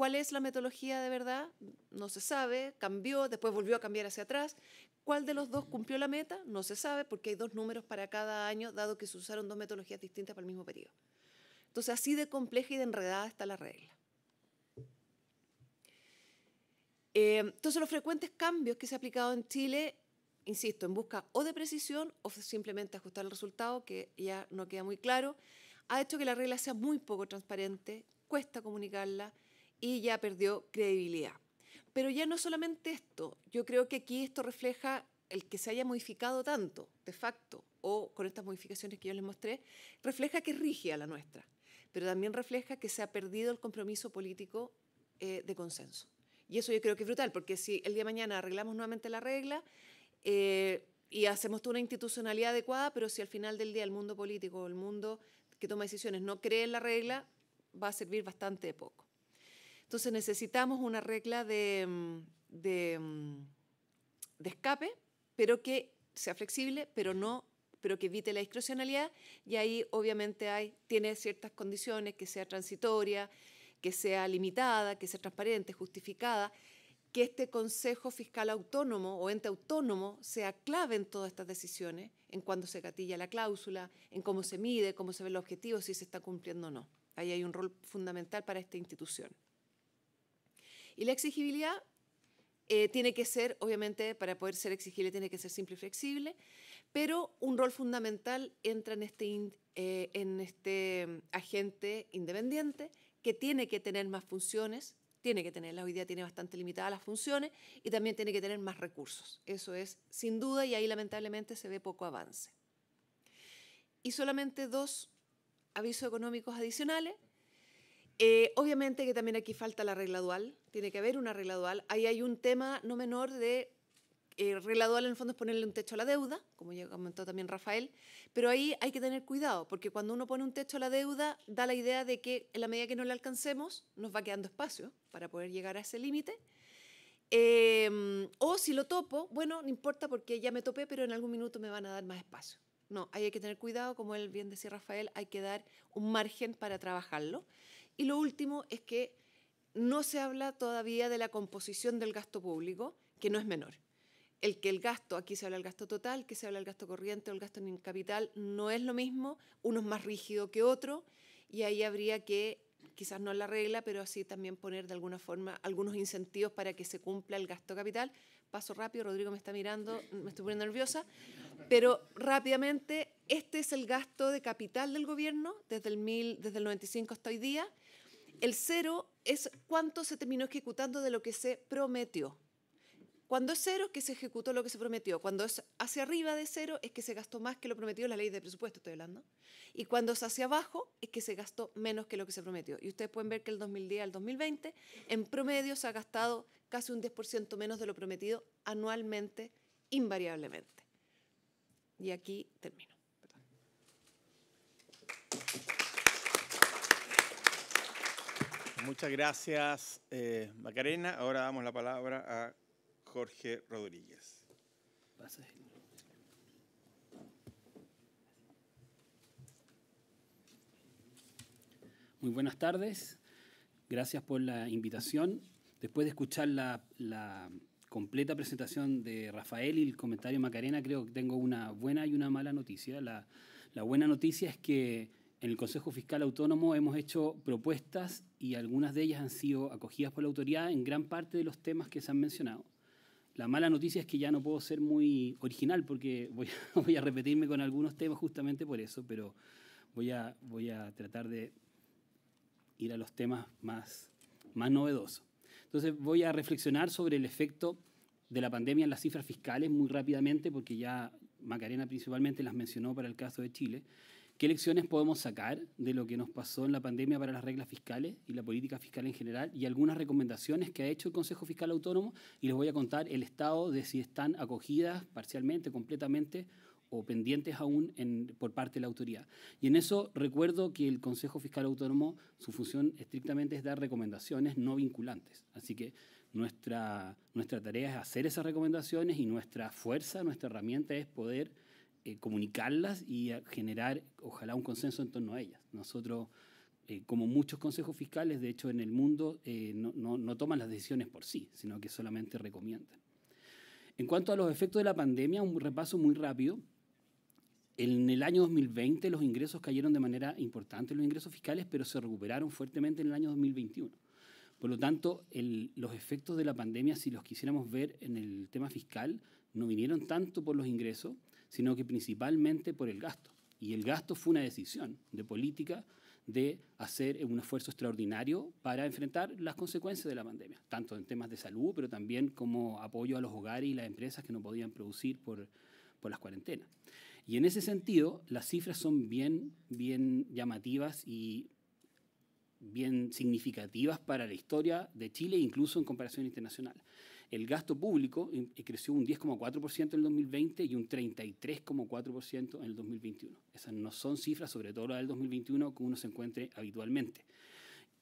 ¿Cuál es la metodología de verdad? No se sabe, cambió, después volvió a cambiar hacia atrás. ¿Cuál de los dos cumplió la meta? No se sabe porque hay dos números para cada año, dado que se usaron dos metodologías distintas para el mismo periodo. Entonces, así de compleja y de enredada está la regla. Eh, entonces, los frecuentes cambios que se ha aplicado en Chile, insisto, en busca o de precisión o simplemente ajustar el resultado, que ya no queda muy claro, ha hecho que la regla sea muy poco transparente, cuesta comunicarla, y ya perdió credibilidad. Pero ya no solamente esto, yo creo que aquí esto refleja el que se haya modificado tanto, de facto, o con estas modificaciones que yo les mostré, refleja que rige a la nuestra, pero también refleja que se ha perdido el compromiso político eh, de consenso. Y eso yo creo que es brutal, porque si el día de mañana arreglamos nuevamente la regla eh, y hacemos toda una institucionalidad adecuada, pero si al final del día el mundo político, o el mundo que toma decisiones no cree en la regla, va a servir bastante de poco. Entonces necesitamos una regla mm, mm, de, escape, pero que sea flexible, pero que evite la discrecionalidad y ahí obviamente tiene ciertas condiciones, que sea transitoria, que sea limitada, que sea transparente, justificada, que este Consejo Fiscal Autónomo o ente autónomo sea clave en todas estas decisiones, en cuándo se gatilla la cláusula, en cómo se mide, cómo se ven los objetivos, si se está cumpliendo o no. Ahí hay un rol fundamental para esta institución. Y la exigibilidad eh, tiene que ser, obviamente, para poder ser exigible, tiene que ser simple y flexible, pero un rol fundamental entra en este, eh, este mm, agente independiente que tiene que tener más funciones, tiene que tener, hoy día tiene bastante limitadas las funciones y también tiene que tener más recursos. Eso es sin duda y ahí lamentablemente se ve poco avance. Y solamente dos avisos económicos adicionales eh, obviamente que también aquí falta la regla dual, tiene que haber una regla dual. Ahí hay un tema no menor de eh, regla dual en el fondo es ponerle un techo a la deuda, como ya comentó también Rafael, pero ahí hay que tener cuidado, porque cuando uno pone un techo a la deuda, da la idea de que en la medida que no le alcancemos, nos va quedando espacio para poder llegar a ese límite. Em, o si lo topo, bueno, no importa porque ya me topé, pero en algún minuto me van a dar más espacio. No, ahí hay que tener cuidado, como él bien decía Rafael, hay que dar un margen para trabajarlo. Y lo último es que no se habla todavía de la composición del gasto público, que no es menor. El que el gasto, aquí se habla del gasto total, que se habla del gasto corriente o el gasto en capital, no es lo mismo, uno es más rígido que otro, y ahí habría que, quizás no la regla, pero así también poner de alguna forma algunos incentivos para que se cumpla el gasto capital, paso rápido, Rodrigo me está mirando, me estoy poniendo nerviosa, pero rápidamente, este es el gasto de capital del gobierno desde el, mil, desde el 95 hasta hoy día. El cero es cuánto se terminó ejecutando de lo que se prometió. Cuando es cero es que se ejecutó lo que se prometió. Cuando es hacia arriba de cero es que se gastó más que lo prometido en la ley de presupuesto, estoy hablando. Y cuando es hacia abajo es que se gastó menos que lo que se prometió. Y ustedes pueden ver que el 2010 al 2020, en promedio se ha gastado casi un 10% menos de lo prometido anualmente, invariablemente. Y aquí termino. Muchas gracias, eh, Macarena. Ahora damos la palabra a Jorge Rodríguez. Muy buenas tardes. Gracias por la invitación. Después de escuchar la, completa presentación de Rafael y el comentario Macarena, creo que tengo una buena y una mala noticia. la buena noticia es que en el Consejo Fiscal Autónomo hemos hecho propuestas y algunas de ellas han sido acogidas por la autoridad en gran parte de los temas que se han mencionado. La mala noticia es que ya no puedo ser muy original porque voy a, repetirme con algunos temas justamente por eso, pero voy a, voy a tratar de ir a los temas más, más novedosos. Entonces voy a reflexionar sobre el efecto de la pandemia en las cifras fiscales muy rápidamente porque ya Macarena principalmente las mencionó para el caso de Chile. ¿Qué lecciones podemos sacar de lo que nos pasó en la pandemia para las reglas fiscales y la política fiscal en general? Y algunas recomendaciones que ha hecho el Consejo Fiscal Autónomo. Y les voy a contar el estado de si están acogidas parcialmente, completamente o pendientes aún por parte de la autoridad. Y en eso recuerdo que el Consejo Fiscal Autónomo, su función estrictamente es dar recomendaciones no vinculantes. Así que nuestra, nuestra tarea es hacer esas recomendaciones y nuestra fuerza, nuestra herramienta es poder eh, comunicarlas y generar, ojalá, un consenso en torno a ellas. Nosotros, eh, como muchos consejos fiscales, de hecho, en el mundo eh, no, toman las decisiones por sí, sino que solamente recomiendan. En cuanto a los efectos de la pandemia, un repaso muy rápido. En el año 2020 los ingresos cayeron de manera importante, los ingresos fiscales, pero se recuperaron fuertemente en el año 2021. Por lo tanto, los efectos de la pandemia, si los quisiéramos ver en el tema fiscal, no vinieron tanto por los ingresos, sino que principalmente por el gasto. Y el gasto fue una decisión de política de hacer un esfuerzo extraordinario para enfrentar las consecuencias de la pandemia, tanto en temas de salud, pero también como apoyo a los hogares y las empresas que no podían producir por, por las cuarentenas. Y en ese sentido, las cifras son bien, bien llamativas y bien significativas para la historia de Chile, incluso en comparación internacional. El gasto público creció un 10,4% en el 2020 y un 33,4% en el 2021. Esas no son cifras, sobre todo las del 2021, que uno se encuentre habitualmente.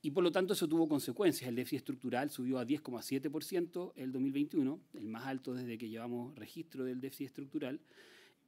Y por lo tanto eso tuvo consecuencias. El déficit estructural subió a 10,7% el 2021, el más alto desde que llevamos registro del déficit estructural.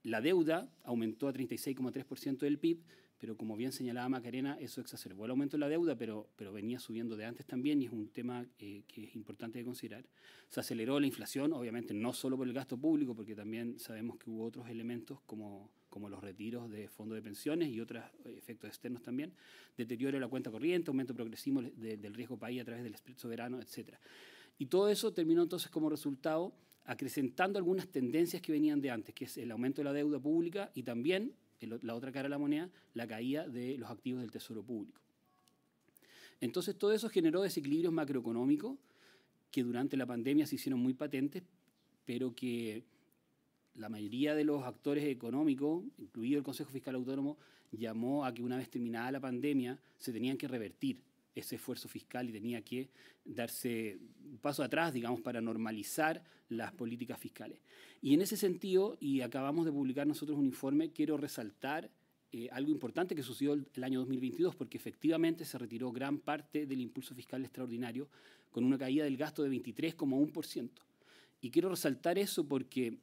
La deuda aumentó a 36,3% del PIB, pero como bien señalaba Macarena, eso exacerbó el aumento de la deuda, pero, pero venía subiendo de antes también y es un tema eh, que es importante de considerar. Se aceleró la inflación, obviamente no solo por el gasto público, porque también sabemos que hubo otros elementos como, como los retiros de fondos de pensiones y otros eh, efectos externos también, deterioro de la cuenta corriente, aumento progresivo del riesgo país a través del spread soberano, etc. Y todo eso terminó entonces como resultado acrecentando algunas tendencias que venían de antes, que es el aumento de la deuda pública y también la otra cara de la moneda, la caída de los activos del Tesoro Público. Entonces todo eso generó desequilibrios macroeconómicos que durante la pandemia se hicieron muy patentes, pero que la mayoría de los actores económicos, incluido el Consejo Fiscal Autónomo, llamó a que una vez terminada la pandemia se tenían que revertir ese esfuerzo fiscal y tenía que darse un paso atrás, digamos, para normalizar las políticas fiscales. Y en ese sentido, y acabamos de publicar nosotros un informe, quiero resaltar eh, algo importante que sucedió el, año 2022, porque efectivamente se retiró gran parte del impulso fiscal extraordinario con una caída del gasto de 23,1%. Y quiero resaltar eso porque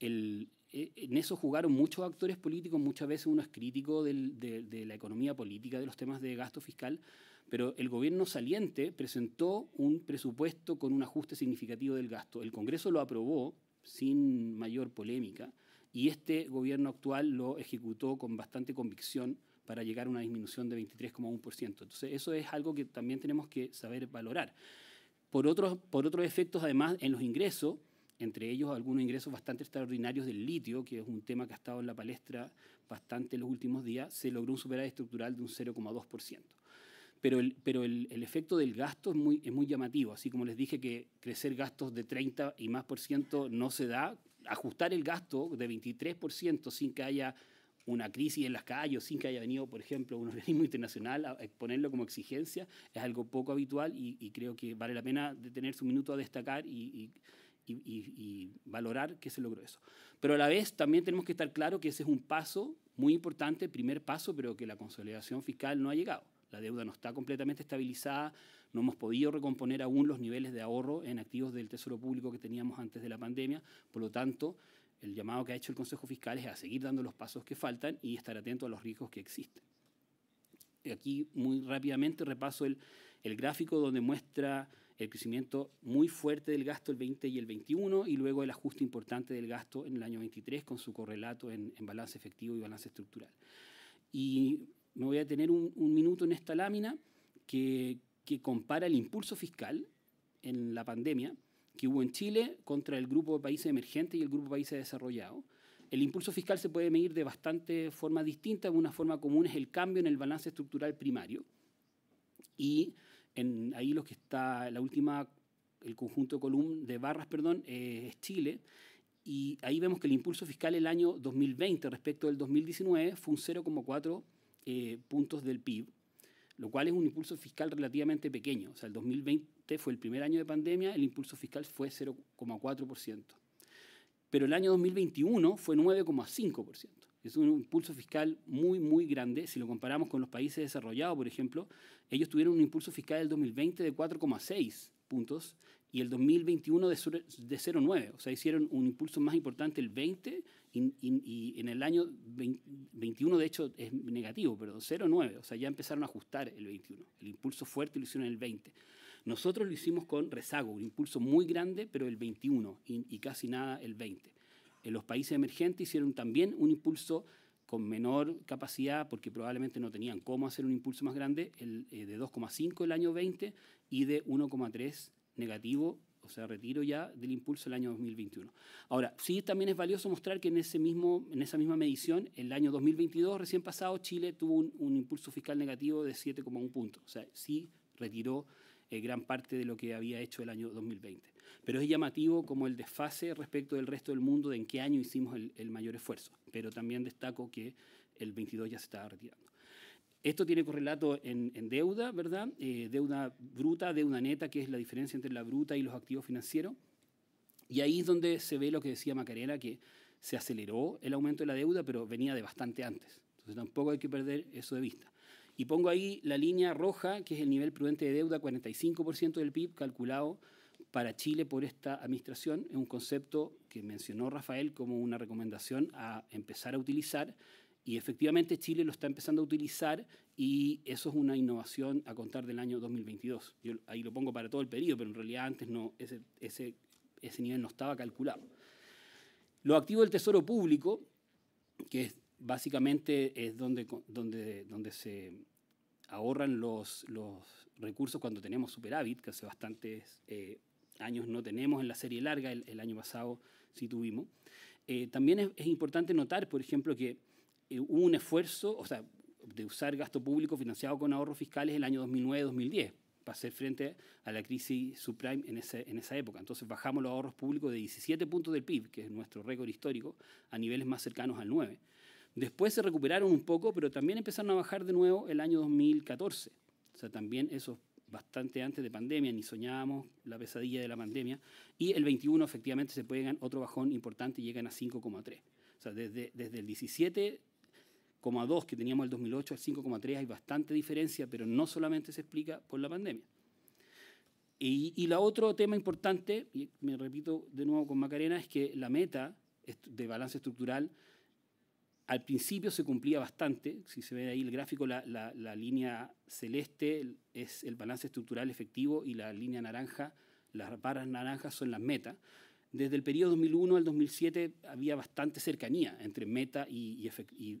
e, en eso jugaron muchos actores políticos, muchas veces unos es crítico de la economía política, de los temas de gasto fiscal, pero el gobierno saliente presentó un presupuesto con un ajuste significativo del gasto. El Congreso lo aprobó sin mayor polémica y este gobierno actual lo ejecutó con bastante convicción para llegar a una disminución de 23,1%. Entonces, eso es algo que también tenemos que saber valorar. Por otros, por otros efectos, además, en los ingresos, entre ellos algunos ingresos bastante extraordinarios del litio, que es un tema que ha estado en la palestra bastante en los últimos días, se logró un superávit estructural de un 0,2% pero el, efecto del gasto es muy, es muy llamativo. Así como les dije que crecer gastos de 30 y más por ciento no se da, ajustar el gasto de 23 por ciento sin que haya una crisis en las calles, sin que haya venido, por ejemplo, un organismo internacional a exponerlo como exigencia, es algo poco habitual y, creo que vale la pena detenerse un minuto a destacar y, valorar que se logró eso. Pero a la vez también tenemos que estar claro que ese es un paso muy importante, primer paso, pero que la consolidación fiscal no ha llegado. La deuda no está completamente estabilizada, no hemos podido recomponer aún los niveles de ahorro en activos del Tesoro Público que teníamos antes de la pandemia, por lo tanto, el llamado que ha hecho el Consejo Fiscal es a seguir dando los pasos que faltan y estar atento a los riesgos que existen. Aquí muy rápidamente repaso el, gráfico donde muestra el crecimiento muy fuerte del gasto el 20 y el 21 y luego el ajuste importante del gasto en el año 23 con su correlato en, en balance efectivo y balance estructural. Y me voy a tener un, minuto en esta lámina que, compara el impulso fiscal en la pandemia que hubo en Chile contra el grupo de países emergentes y el grupo de países desarrollados. El impulso fiscal se puede medir de bastantes formas distintas. Una forma común es el cambio en el balance estructural primario. Y ahí lo que está la última, el conjunto de, column, de barras perdón, eh, es Chile. Y ahí vemos que el impulso fiscal el año 2020 respecto del 2019 fue un 0,4 eh, puntos del PIB, lo cual es un impulso fiscal relativamente pequeño. O sea, el 2020 fue el primer año de pandemia, el impulso fiscal fue 0,4%. Pero el año 2021 fue 9,5%. Es un impulso fiscal muy, muy grande. Si lo comparamos con los países desarrollados, por ejemplo, ellos tuvieron un impulso fiscal del 2020 de 4,6 puntos y el 2021 de, 0,9. O sea, hicieron un impulso más importante el 20 y, en el año 21, de hecho, es negativo, pero 0,9. O sea, ya empezaron a ajustar el 21. El impulso fuerte lo hicieron en el 20. Nosotros lo hicimos con rezago, un impulso muy grande, pero el 21 y, casi nada el 20. En los países emergentes hicieron también un impulso con menor capacidad, porque probablemente no tenían cómo hacer un impulso más grande, eh, de 2,5 el año 20 y de 1,3 negativo, o sea, retiro ya del impulso del año 2021. Ahora, sí también es valioso mostrar que en, ese mismo, en esa misma medición, el año 2022, recién pasado, Chile tuvo un, impulso fiscal negativo de 7,1 puntos. O sea, sí retiró eh, gran parte de lo que había hecho el año 2020. Pero es llamativo como el desfase respecto del resto del mundo de en qué año hicimos el, mayor esfuerzo. Pero también destaco que el 22 ya se estaba retirando. Esto tiene correlato en, deuda, ¿verdad? Eh, deuda bruta, deuda neta, que es la diferencia entre la bruta y los activos financieros. Y ahí es donde se ve lo que decía Macarena, que se aceleró el aumento de la deuda, pero venía de bastante antes. Entonces tampoco hay que perder eso de vista. Y pongo ahí la línea roja, que es el nivel prudente de deuda, 45% del PIB calculado para Chile por esta administración. Es un concepto que mencionó Rafael como una recomendación a empezar a utilizar y efectivamente Chile lo está empezando a utilizar y eso es una innovación a contar del año 2022. Yo ahí lo pongo para todo el periodo, pero en realidad antes no, ese, ese, ese nivel no estaba calculado. Lo activo del Tesoro Público, que básicamente es donde, donde, donde se ahorran los, los recursos cuando tenemos superávit, que hace bastantes eh, años no tenemos en la serie larga, el, año pasado sí tuvimos. Eh, también es importante notar, por ejemplo, que eh, hubo un esfuerzo, o sea, de usar gasto público financiado con ahorros fiscales el año 2009-2010 para hacer frente a la crisis subprime en, ese, en esa época. Entonces bajamos los ahorros públicos de 17 puntos del PIB, que es nuestro récord histórico, a niveles más cercanos al 9. Después se recuperaron un poco, pero también empezaron a bajar de nuevo el año 2014. O sea, también eso bastante antes de pandemia, ni soñábamos la pesadilla de la pandemia. Y el 21 efectivamente se pegan otro bajón importante y llegan a 5,3. O sea, desde, desde el 17 5,2 que teníamos en el 2008 al 5,3 hay bastante diferencia, pero no solamente se explica por la pandemia. Y, y la otro tema importante, y me repito de nuevo con Macarena, es que la meta de balance estructural al principio se cumplía bastante, si se ve ahí el gráfico, la, la, línea celeste es el balance estructural efectivo y la línea naranja, las barras naranjas son las metas. Desde el periodo 2001 al 2007 había bastante cercanía entre meta y,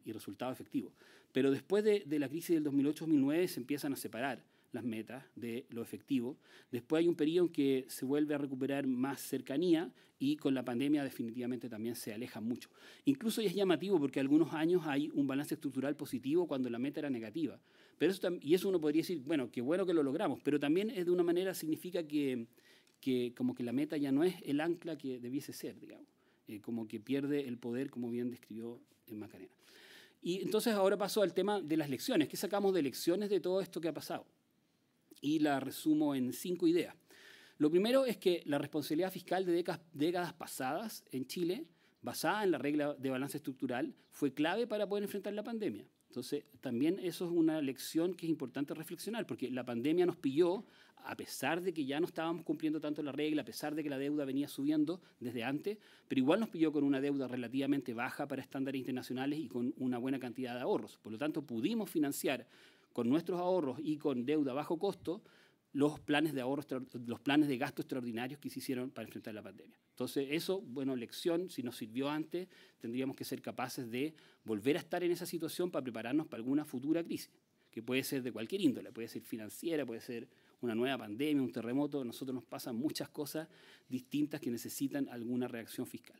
resultado efectivo. Pero después de, la crisis del 2008-2009 se empiezan a separar las metas de lo efectivo. Después hay un periodo en que se vuelve a recuperar más cercanía y con la pandemia definitivamente también se aleja mucho. Incluso es llamativo porque algunos años hay un balance estructural positivo cuando la meta era negativa. Pero eso, y eso uno podría decir, bueno, qué bueno que lo logramos, pero también es de una manera significa que que como que la meta ya no es el ancla que debiese ser, digamos, eh, como que pierde el poder, como bien describió eh, Macarena. Y entonces ahora paso al tema de las lecciones. ¿Qué sacamos de lecciones de todo esto que ha pasado? Y la resumo en cinco ideas. Lo primero es que la responsabilidad fiscal de décadas, décadas pasadas en Chile, basada en la regla de balance estructural, fue clave para poder enfrentar la pandemia. Entonces, también eso es una lección que es importante reflexionar, porque la pandemia nos pilló, a pesar de que ya no estábamos cumpliendo tanto la regla, a pesar de que la deuda venía subiendo desde antes, pero igual nos pilló con una deuda relativamente baja para estándares internacionales y con una buena cantidad de ahorros. Por lo tanto, pudimos financiar con nuestros ahorros y con deuda a bajo costo los planes de los planes de gasto extraordinarios que se hicieron para enfrentar la pandemia. Entonces, eso, bueno, lección, si nos sirvió antes, tendríamos que ser capaces de volver a estar en esa situación para prepararnos para alguna futura crisis, que puede ser de cualquier índole, puede ser financiera, puede ser una nueva pandemia, un terremoto, a nosotros nos pasan muchas cosas distintas que necesitan alguna reacción fiscal.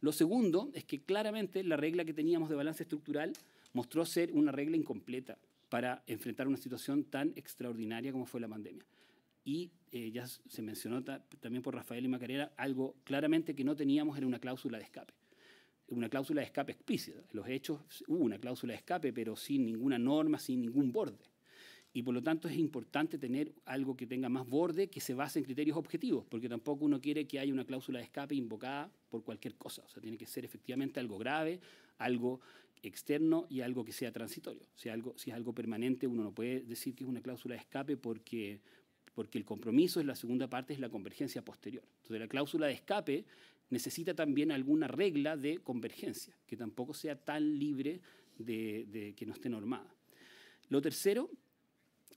Lo segundo es que claramente la regla que teníamos de balance estructural mostró ser una regla incompleta para enfrentar una situación tan extraordinaria como fue la pandemia y eh, ya se mencionó también por Rafael y Macarena, algo claramente que no teníamos era una cláusula de escape. Una cláusula de escape explícita. En los hechos hubo una cláusula de escape, pero sin ninguna norma, sin ningún borde. Y por lo tanto es importante tener algo que tenga más borde, que se base en criterios objetivos, porque tampoco uno quiere que haya una cláusula de escape invocada por cualquier cosa. O sea, tiene que ser efectivamente algo grave, algo externo y algo que sea transitorio. Si, algo, si es algo permanente, uno no puede decir que es una cláusula de escape porque, porque el compromiso es la segunda parte, es la convergencia posterior. Entonces la cláusula de escape necesita también alguna regla de convergencia, que tampoco sea tan libre de, que no esté normada. Lo tercero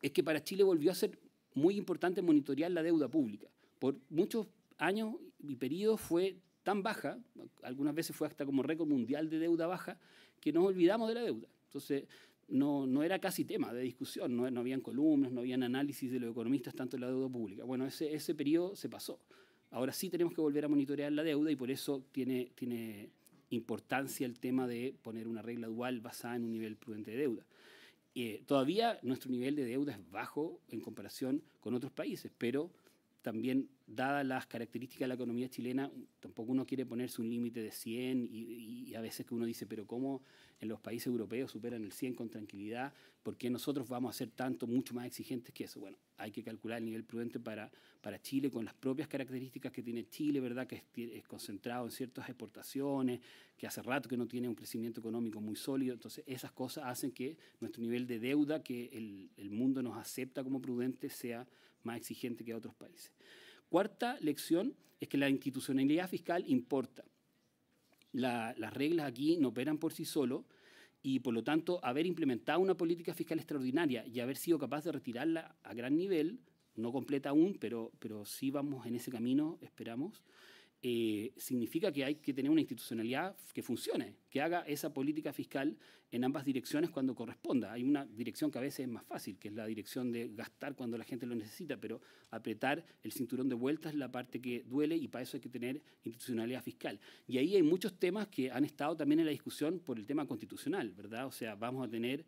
es que para Chile volvió a ser muy importante monitorear la deuda pública. Por muchos años y periodo fue tan baja, algunas veces fue hasta como récord mundial de deuda baja, que nos olvidamos de la deuda. Entonces, no, era casi tema de discusión, no, habían columnas, no habían análisis de los economistas tanto en la deuda pública. Bueno, ese, ese periodo se pasó. Ahora sí tenemos que volver a monitorear la deuda y por eso tiene, tiene importancia el tema de poner una regla dual basada en un nivel prudente de deuda. y eh, todavía nuestro nivel de deuda es bajo en comparación con otros países, pero también, dadas las características de la economía chilena, tampoco uno quiere ponerse un límite de 100 y, a veces que uno dice, pero ¿cómo en los países europeos superan el 100 con tranquilidad? ¿Por qué nosotros vamos a ser tanto, mucho más exigentes que eso? Bueno, hay que calcular el nivel prudente para, para Chile con las propias características que tiene Chile, ¿verdad? Que es, concentrado en ciertas exportaciones, que hace rato que no tiene un crecimiento económico muy sólido. Entonces, esas cosas hacen que nuestro nivel de deuda que el, el mundo nos acepta como prudente sea más exigente que otros países. Cuarta lección es que la institucionalidad fiscal importa. las reglas aquí no operan por sí solo y por lo tanto haber implementado una política fiscal extraordinaria y haber sido capaz de retirarla a gran nivel, no completa aún, pero, pero sí vamos en ese camino, esperamos, eh, significa que hay que tener una institucionalidad que funcione, que haga esa política fiscal en ambas direcciones cuando corresponda. Hay una dirección que a veces es más fácil, que es la dirección de gastar cuando la gente lo necesita, pero apretar el cinturón de vueltas es la parte que duele y para eso hay que tener institucionalidad fiscal. Y ahí hay muchos temas que han estado también en la discusión por el tema constitucional, ¿verdad? O sea, vamos a tener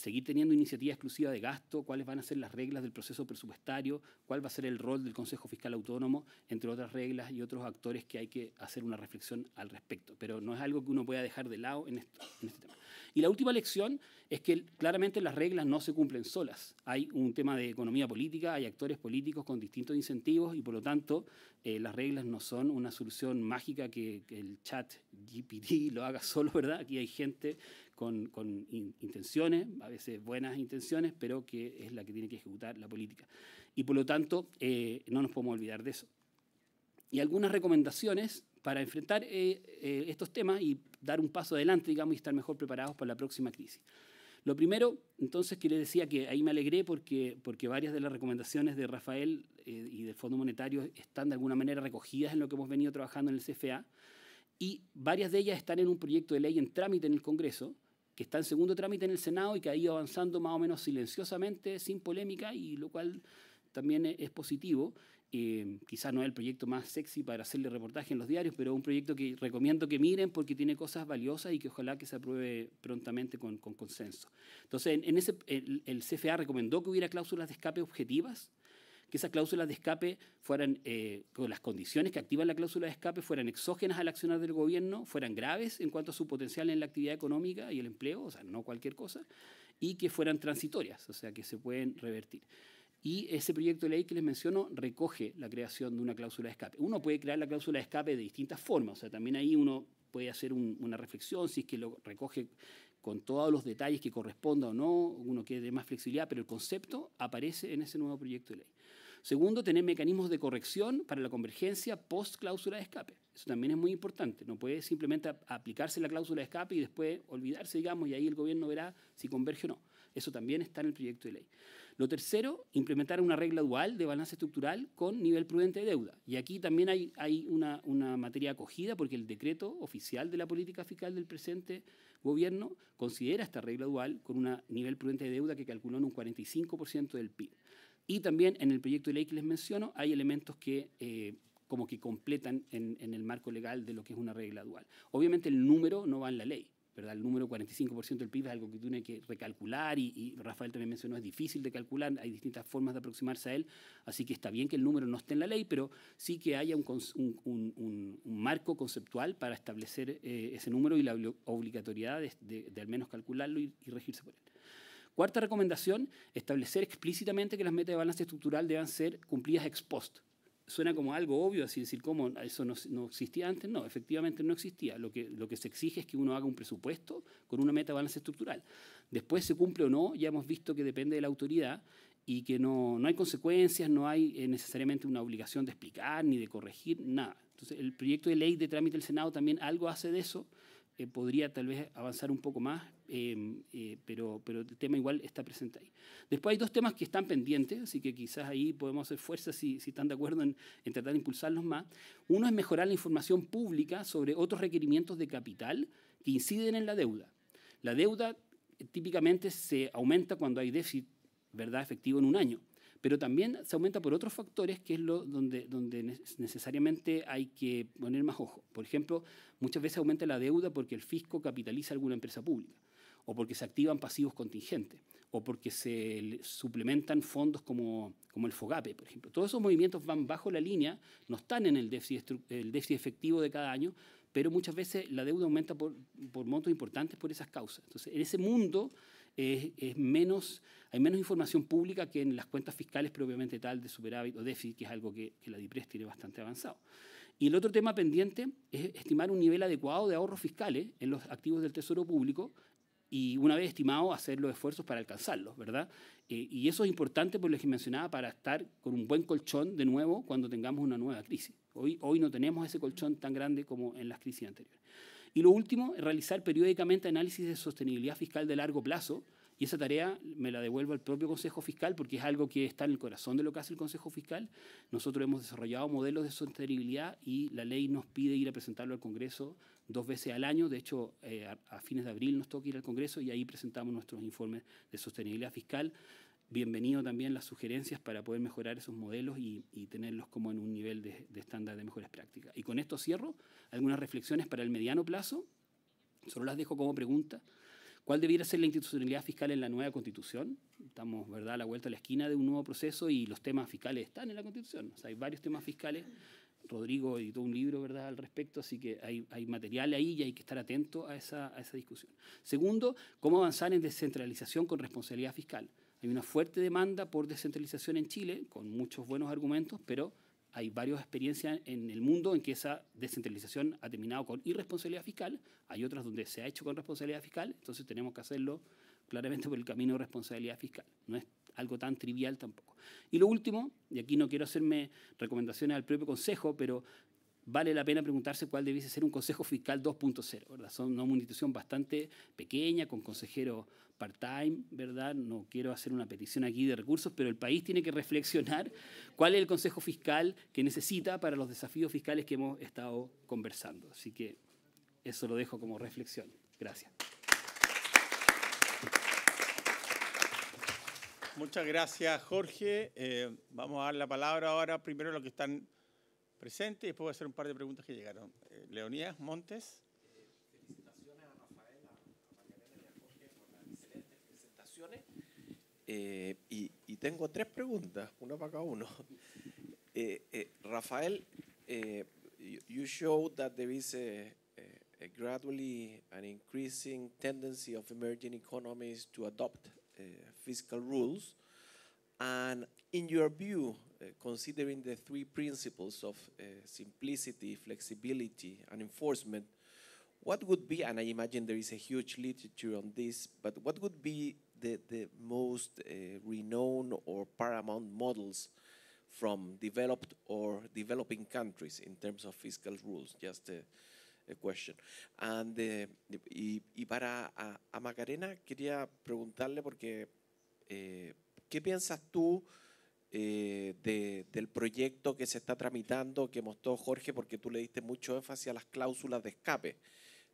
seguir teniendo iniciativa exclusiva de gasto, cuáles van a ser las reglas del proceso presupuestario, cuál va a ser el rol del Consejo Fiscal Autónomo, entre otras reglas y otros actores que hay que hacer una reflexión al respecto. Pero no es algo que uno pueda dejar de lado en, este tema. Y la última lección es que claramente las reglas no se cumplen solas. Hay un tema de economía política, hay actores políticos con distintos incentivos y por lo tanto eh, las reglas no son una solución mágica que, que el chat GPT lo haga solo, ¿verdad? Aquí hay gente con, intenciones, a veces buenas intenciones, pero que es la que tiene que ejecutar la política. Y por lo tanto, eh, no nos podemos olvidar de eso. Y algunas recomendaciones para enfrentar eh, eh, estos temas y dar un paso adelante, digamos, y estar mejor preparados para la próxima crisis. Lo primero, entonces, que le decía que ahí me alegré porque, porque varias de las recomendaciones de Rafael y del Fondo Monetario están de alguna manera recogidas en lo que hemos venido trabajando en el CFA y varias de ellas están en un proyecto de ley en trámite en el Congreso que está en segundo trámite en el Senado y que ha ido avanzando más o menos silenciosamente, sin polémica, y lo cual también e-, es positivo. Eh, quizás no es el proyecto más sexy para hacerle reportaje en los diarios, pero es un proyecto que recomiendo que miren porque tiene cosas valiosas y que ojalá que se apruebe prontamente con, consenso. Entonces, en, ese, el, el, CFA recomendó que hubiera cláusulas de escape objetivas que esas cláusula de escape fueran, eh, las condiciones que activan la cláusula de escape fueran exógenas al accionar del gobierno, fueran graves en cuanto a su potencial en la actividad económica y el empleo, o sea, no cualquier cosa, y que fueran transitorias, o sea, que se pueden revertir. Y ese proyecto de ley que les menciono recoge la creación de una cláusula de escape. Uno puede crear la cláusula de escape de distintas formas, o sea, también ahí uno puede hacer una reflexión si es que lo recoge con todos los detalles que corresponda o no, uno quiere más flexibilidad, pero el concepto aparece en ese nuevo proyecto de ley. Segundo, tener mecanismos de corrección para la convergencia post cláusula de escape. Eso también es muy importante. No puede simplemente aplicarse la cláusula de escape y después olvidarse, digamos, y ahí el gobierno verá si converge o no. Eso también está en el proyecto de ley. Lo tercero, implementar una regla dual de balance estructural con nivel prudente de deuda. Y aquí también hay, una, una materia acogida porque el decreto oficial de la política fiscal del presente gobierno considera esta regla dual con un nivel prudente de deuda que calculó en un 45% del PIB. Y también en el proyecto de ley que les menciono hay elementos que eh, como que completan en, el marco legal de lo que es una regla dual. Obviamente el número no va en la ley, ¿verdad? El número 45% del PIB es algo que tiene que recalcular y, Rafael también mencionó es difícil de calcular, hay distintas formas de aproximarse a él, así que está bien que el número no esté en la ley, pero sí que haya un, marco conceptual para establecer eh, ese número y la obligatoriedad de, al menos calcularlo y regirse por él. Cuarta recomendación, establecer explícitamente que las metas de balance estructural deban ser cumplidas ex post. Suena como algo obvio, así decir, ¿cómo eso no, existía antes? No, efectivamente no existía. Lo que, se exige es que uno haga un presupuesto con una meta de balance estructural. Después se cumple o no, ya hemos visto que depende de la autoridad y que no, no hay consecuencias, no hay eh, necesariamente una obligación de explicar ni de corregir, nada. Entonces, el proyecto de ley de trámite del Senado también algo hace de eso, eh, podría tal vez avanzar un poco más, Em, eh, pero, pero el tema igual está presente ahí. Después hay dos temas que están pendientes, así que quizás ahí podemos hacer fuerza si, si están de acuerdo en, en, tratar de impulsarlos más. Uno es mejorar la información pública sobre otros requerimientos de capital que inciden en la deuda. La deuda eh, típicamente se aumenta cuando hay déficit ¿verdad? efectivo en un año pero también se aumenta por otros factores que es lo donde, donde necesariamente hay que poner más ojo. Por ejemplo, muchas veces aumenta la deuda porque el fisco capitaliza alguna empresa pública o porque se activan pasivos contingentes, o porque se suplementan fondos como, como el FOGAPE, por ejemplo. Todos esos movimientos van bajo la línea, no están en el déficit, efectivo de cada año, pero muchas veces la deuda aumenta por, por montos importantes por esas causas. Entonces, en ese mundo es, menos, hay menos información pública que en las cuentas fiscales propiamente tal de superávit o déficit, que es algo que, que la DIPRES tiene bastante avanzado. Y el otro tema pendiente es estimar un nivel adecuado de ahorros fiscales en los activos del Tesoro Público y una vez estimado hacer los esfuerzos para alcanzarlos, ¿verdad? Eh, y eso es importante por lo que mencionaba para estar con un buen colchón de nuevo cuando tengamos una nueva crisis. Hoy, hoy no tenemos ese colchón tan grande como en las crisis anteriores. Y lo último, realizar periódicamente análisis de sostenibilidad fiscal de largo plazo, y esa tarea me la devuelvo al propio Consejo Fiscal porque es algo que está en el corazón de lo que hace el Consejo Fiscal. Nosotros hemos desarrollado modelos de sostenibilidad y la ley nos pide ir a presentarlo al Congreso dos veces al año. De hecho, eh, a, fines de abril nos toca ir al Congreso y ahí presentamos nuestros informes de sostenibilidad fiscal. Bienvenido también las sugerencias para poder mejorar esos modelos y, tenerlos como en un nivel de, de estándar de mejores prácticas. Y con esto cierro algunas reflexiones para el mediano plazo. Solo las dejo como pregunta. ¿Cuál debiera ser la institucionalidad fiscal en la nueva constitución? Estamos ¿verdad? a la vuelta a la esquina de un nuevo proceso y los temas fiscales están en la constitución. O sea, hay varios temas fiscales Rodrigo editó un libro ¿verdad? al respecto, así que hay, material ahí y hay que estar atento a esa, a esa discusión. Segundo, cómo avanzar en descentralización con responsabilidad fiscal. Hay una fuerte demanda por descentralización en Chile, con muchos buenos argumentos, pero hay varias experiencias en el mundo en que esa descentralización ha terminado con irresponsabilidad fiscal, hay otras donde se ha hecho con responsabilidad fiscal, entonces tenemos que hacerlo claramente por el camino de responsabilidad fiscal. No es algo tan trivial tampoco. Y lo último, y aquí no quiero hacerme recomendaciones al propio Consejo, pero vale la pena preguntarse cuál debiese ser un Consejo Fiscal 2.0, ¿verdad? Son una institución bastante pequeña, con consejero part-time, ¿verdad? No quiero hacer una petición aquí de recursos, pero el país tiene que reflexionar cuál es el Consejo Fiscal que necesita para los desafíos fiscales que hemos estado conversando. Así que eso lo dejo como reflexión. Gracias. Muchas gracias, Jorge. Eh, vamos a dar la palabra ahora primero a los que están presentes y después voy a hacer un par de preguntas que llegaron. Eh, Montes. Eh, felicitaciones a Rafael, a Magdalena y a Jorge por las excelentes presentaciones. Eh, y, tengo tres preguntas, una para cada uno. Rafael, you, you showed that there is a gradually an increasing tendency of emerging economies to adopt fiscal eh, rules. And in your view, eh, considering the three principles of eh, simplicity, flexibility, and enforcement, what would be, and I imagine there is a huge literature on this, but what would be the, the most uh, renowned or paramount models from developed or developing countries in terms of fiscal rules? Just uh, And y, para a, Macarena quería preguntarle porque, eh, ¿qué piensas tú eh, del proyecto que se está tramitando, que mostró Jorge, porque tú le diste mucho énfasis a las cláusulas de escape?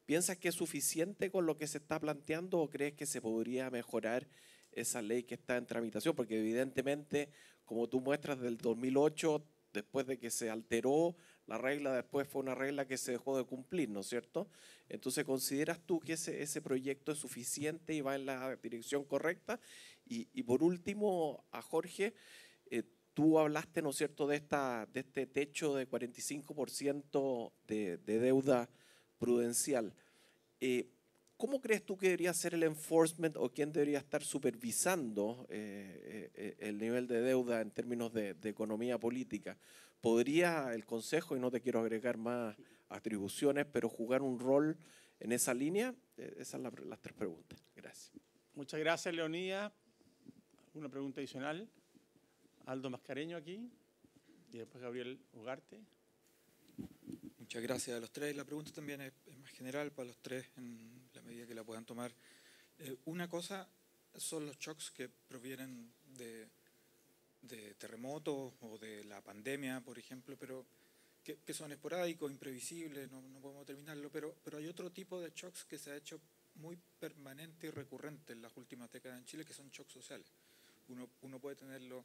¿Piensas que es suficiente con lo que se está planteando o crees que se podría mejorar esa ley que está en tramitación? Porque evidentemente, como tú muestras del 2008, después de que se alteró, la regla después fue una regla que se dejó de cumplir, ¿no es cierto? Entonces, ¿consideras tú que ese, ese proyecto es suficiente y va en la dirección correcta? Y, por último, a Jorge, eh, tú hablaste, ¿no es cierto?, de, esta, de este techo de 45% de, deuda prudencial. Eh, ¿cómo crees tú que debería ser el enforcement o quién debería estar supervisando eh, eh, eh, el nivel de deuda en términos de, economía política? ¿Podría el Consejo, y no te quiero agregar más atribuciones, pero jugar un rol en esa línea? esas son las, tres preguntas. Gracias. Muchas gracias, Leonía. Una pregunta adicional. Aldo Mascareño aquí y después Gabriel Ugarte. Muchas gracias a los tres. La pregunta también es, más general para los tres en la medida que la puedan tomar. Eh, una cosa son los shocks que provienen de, terremotos o de la pandemia, por ejemplo, pero que, son esporádicos, imprevisibles, no, podemos terminarlo, pero, pero hay otro tipo de shocks que se ha hecho muy permanente y recurrente en las últimas décadas en Chile, que son shocks sociales. Uno, puede tenerlo,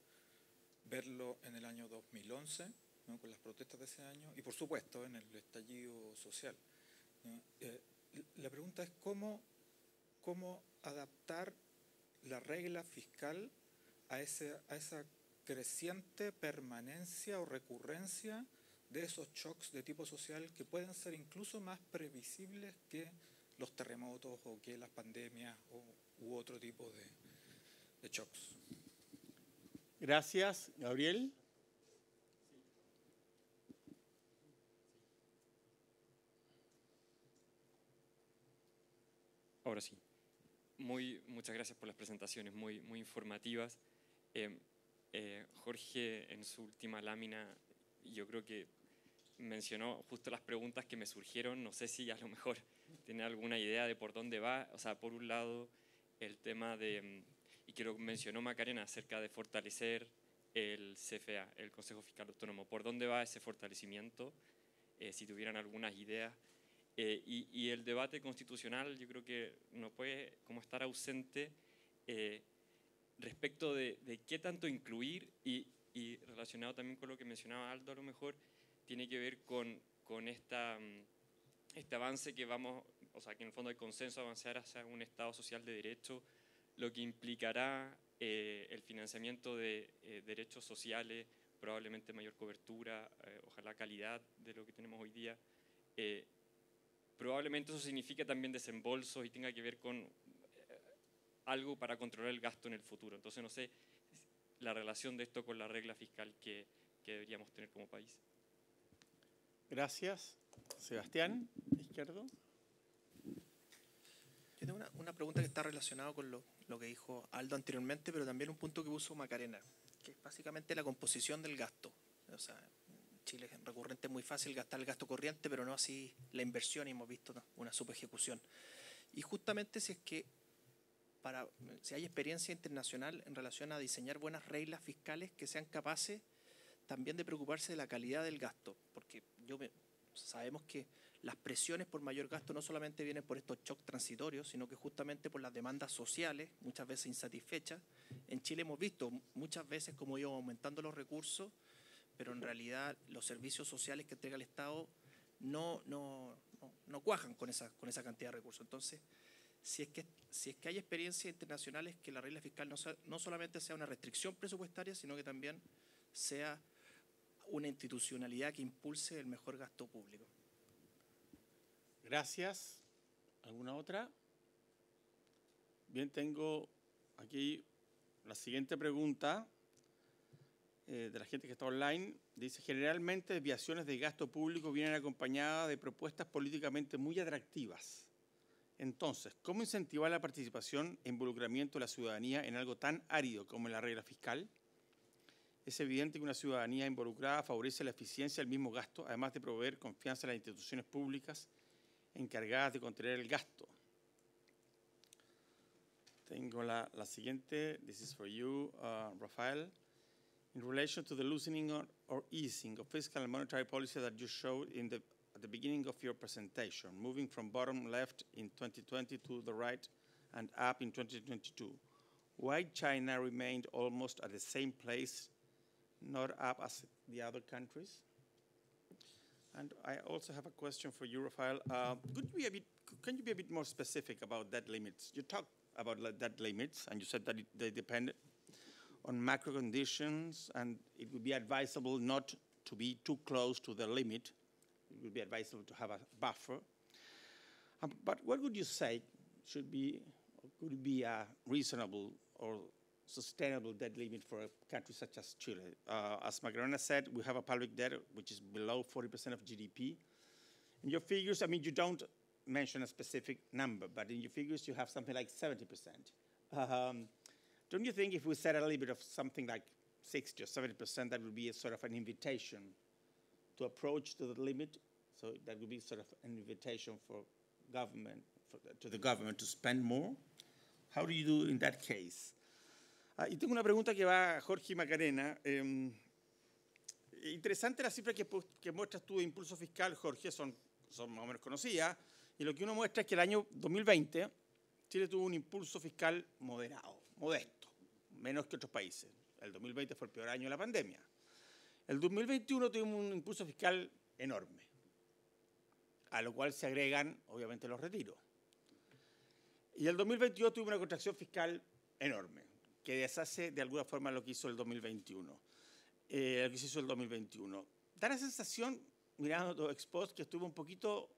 verlo en el año 2011, con las protestas de ese año, y por supuesto en el estallido social. Eh, la pregunta es cómo, cómo adaptar la regla fiscal a, a esa creciente permanencia o recurrencia de esos shocks de tipo social que pueden ser incluso más previsibles que los terremotos o que las pandemias u otro tipo de, de shocks. Gracias, Gabriel. Ahora sí. Muy, muchas gracias por las presentaciones, muy, muy informativas. Eh, eh, Jorge, en su última lámina, yo creo que mencionó justo las preguntas que me surgieron. No sé si a lo mejor tiene alguna idea de por dónde va. O sea, por un lado, el tema de, mm, y que mencionó Macarena, acerca de fortalecer el CFA, el Consejo Fiscal Autónomo. ¿Por dónde va ese fortalecimiento? Eh, si tuvieran algunas ideas. Eh, y, el debate constitucional yo creo que no puede como estar ausente eh, respecto de, qué tanto incluir y, relacionado también con lo que mencionaba Aldo a lo mejor, tiene que ver con, con esta, mm, este avance que vamos, o sea, que en el fondo hay consenso avanzar hacia un Estado social de derecho, lo que implicará eh, el financiamiento de derechos sociales, probablemente mayor cobertura, ojalá calidad de lo que tenemos hoy día. Eh, probablemente eso significa también desembolsos y tenga que ver con eh, algo para controlar el gasto en el futuro. Entonces no sé la relación de esto con la regla fiscal que, deberíamos tener como país. Gracias. Sebastián, izquierdo. Yo tengo una, pregunta que está relacionada con lo, lo, que dijo Aldo anteriormente, pero también un punto que puso Macarena, que es básicamente la composición del gasto. O sea, Chile es recurrente muy fácil gastar el gasto corriente, pero no así la inversión y hemos visto una subejecución. Y justamente si es que para, si hay experiencia internacional en relación a diseñar buenas reglas fiscales que sean capaces también de preocuparse de la calidad del gasto, porque yo sabemos que las presiones por mayor gasto no solamente vienen por estos shocks transitorios, sino que justamente por las demandas sociales, muchas veces insatisfechas. En Chile hemos visto muchas veces cómo yo, aumentando los recursos pero en realidad los servicios sociales que entrega el Estado no, no, cuajan con esa, con esa cantidad de recursos. Entonces, si es que, si es que hay experiencias internacionales que la regla fiscal no, no solamente sea una restricción presupuestaria, sino que también sea una institucionalidad que impulse el mejor gasto público. Gracias. ¿Alguna otra? Bien, tengo aquí la siguiente pregunta. Eh, de la gente que está online, dice, generalmente desviaciones de gasto público vienen acompañadas de propuestas políticamente muy atractivas. Entonces, ¿cómo incentivar la participación e involucramiento de la ciudadanía en algo tan árido como la regla fiscal? Es evidente que una ciudadanía involucrada favorece la eficiencia del mismo gasto, además de proveer confianza a las instituciones públicas encargadas de contener el gasto. Tengo la, siguiente, this is for you, uh, Rafael. in relation to the loosening or, or easing of fiscal and monetary policy that you showed in the, at the beginning of your presentation, moving from bottom left in 2020 to the right and up in 2022. Why China remained almost at the same place, not up as the other countries? And I also have a question for Eurofile. Uh, could you be a bit, can you be a bit more specific about debt limits? You talked about debt limits, and you said that it, they depend on macro conditions, and it would be advisable not to be too close to the limit. It would be advisable to have a buffer. Um, but what would you say should be, could be a reasonable or sustainable debt limit for a country such as Chile? Uh, as Macarena said, we have a public debt which is below 40% of GDP. In your figures, I mean, you don't mention a specific number, but in your figures, you have something like 70%. Um, Don't you think if we set a little bit of something like 60 or 70%, that would be a sort of an invitation to approach to the limit? So that would be sort of an invitation for government, to the government to spend more? How do you do in that case? Ah, y tengo una pregunta que va a Jorge Macarena. Eh, interesante la cifra que, que muestras tú impulso fiscal, Jorge, son, son más o menos conocidas. Y lo que uno muestra es que el año 2020 Chile tuvo un impulso fiscal moderado, modesto menos que otros países. El 2020 fue el peor año de la pandemia. El 2021 tuvimos un impulso fiscal enorme, a lo cual se agregan, obviamente, los retiros. Y el 2022 tuvimos una contracción fiscal enorme, que deshace de alguna forma lo que hizo el 2021, eh, lo que se hizo el 2021. Da la sensación, mirando todo expos, que estuvo un poquito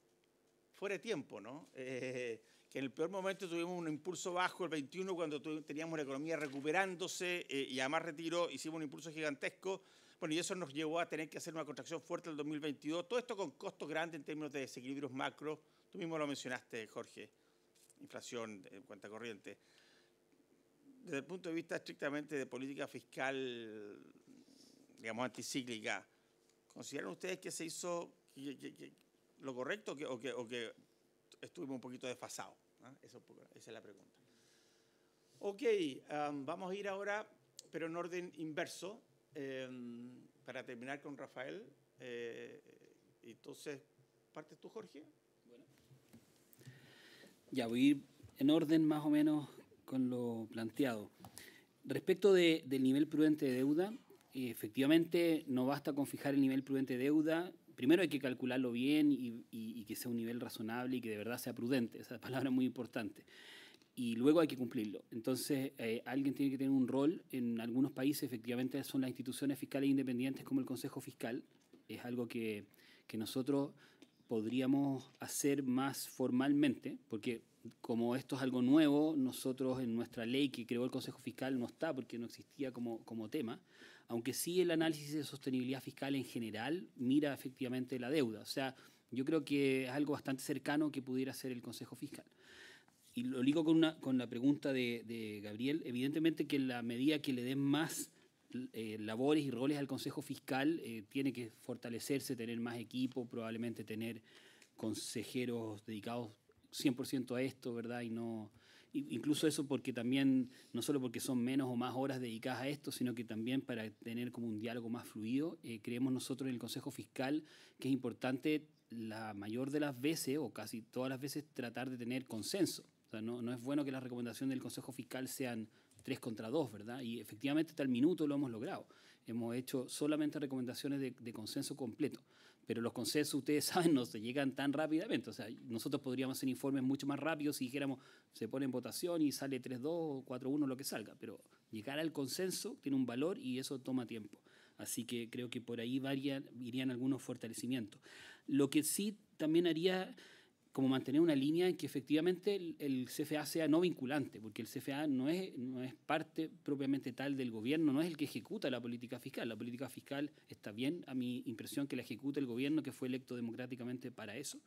fuera de tiempo, ¿no? Eh, que en el peor momento tuvimos un impulso bajo el 21 cuando teníamos la economía recuperándose eh, y además retiró, hicimos un impulso gigantesco. Bueno, y eso nos llevó a tener que hacer una contracción fuerte el 2022. Todo esto con costos grandes en términos de desequilibrios macro. Tú mismo lo mencionaste, Jorge. Inflación, en eh, cuenta corriente. Desde el punto de vista estrictamente de política fiscal, digamos, anticíclica, ¿consideran ustedes que se hizo lo correcto o que, estuvimos un poquito desfasados? esa es la pregunta. Ok, um, vamos a ir ahora, pero en orden inverso, em, para terminar con Rafael. Eh, entonces, ¿partes tú, Jorge? Bueno. Ya voy a ir en orden más o menos con lo planteado. Respecto del nivel prudente de deuda, efectivamente no basta con fijar el nivel prudente de deuda primero hay que calcularlo bien y, que sea un nivel razonable y que de verdad sea prudente. Esa palabra es muy importante. Y luego hay que cumplirlo. Entonces, eh, alguien tiene que tener un rol. En algunos países, efectivamente, son las instituciones fiscales independientes como el Consejo Fiscal. Es algo que, que nosotros podríamos hacer más formalmente, porque como esto es algo nuevo, nosotros en nuestra ley que creó el Consejo Fiscal no está, porque no existía como, como tema aunque sí el análisis de sostenibilidad fiscal en general mira efectivamente la deuda. O sea, yo creo que es algo bastante cercano que pudiera ser el Consejo Fiscal. Y lo ligo con, una, con la pregunta de, Gabriel. Evidentemente que en la medida que le den más eh, labores y roles al Consejo Fiscal, eh, tiene que fortalecerse, tener más equipo, probablemente tener consejeros dedicados 100% a esto, ¿verdad? Y no incluso eso porque también, no solo porque son menos o más horas dedicadas a esto, sino que también para tener como un diálogo más fluido, eh, creemos nosotros en el Consejo Fiscal que es importante la mayor de las veces, o casi todas las veces, tratar de tener consenso. no, es bueno que las recomendaciones del Consejo Fiscal sean tres contra dos, ¿verdad? Y efectivamente hasta el minuto lo hemos logrado. Hemos hecho solamente recomendaciones de consenso completo pero los consensos, ustedes saben, no se llegan tan rápidamente. O sea, nosotros podríamos hacer informes mucho más rápidos si dijéramos, se pone en votación y sale 3-2 o 4-1, lo que salga. Pero llegar al consenso tiene un valor y eso toma tiempo. Así que creo que por ahí irían algunos fortalecimientos. Lo que sí también haría como mantener una línea en que efectivamente el, CFA sea no vinculante, porque el CFA no es, no es parte propiamente tal del gobierno, no es el que ejecuta la política fiscal. La política fiscal está bien, a mi impresión, que la ejecuta el gobierno que fue electo democráticamente para eso,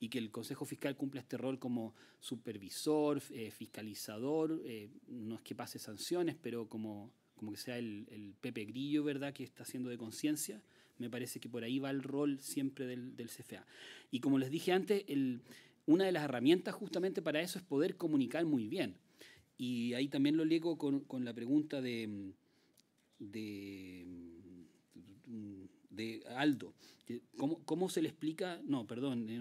y que el Consejo Fiscal cumpla este rol como supervisor, eh, fiscalizador, eh, no es que pase sanciones, pero como, como que sea el, el Pepe Grillo, ¿verdad?, que está haciendo de conciencia. Me parece que por ahí va el rol siempre del, CFA. Y como les dije antes, una de las herramientas justamente para eso es poder comunicar muy bien. Y ahí también lo ligo con, la pregunta de, de, Aldo. ¿Cómo, se le explica? No, perdón, eh,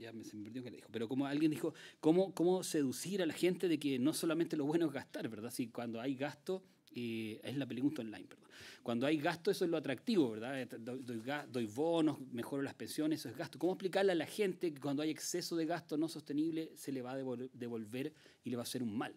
ya me, se me perdió que le dijo, pero como alguien dijo, ¿cómo, ¿cómo seducir a la gente de que no solamente lo bueno es gastar, ¿verdad? Si cuando hay gasto es la pregunta online, perdón. Cuando hay gasto, eso es lo atractivo, ¿verdad? Eh, doy, bonos, mejoro las pensiones, eso es gasto. ¿Cómo explicarle a la gente que cuando hay exceso de gasto no sostenible se le va a devolver y le va a hacer un mal?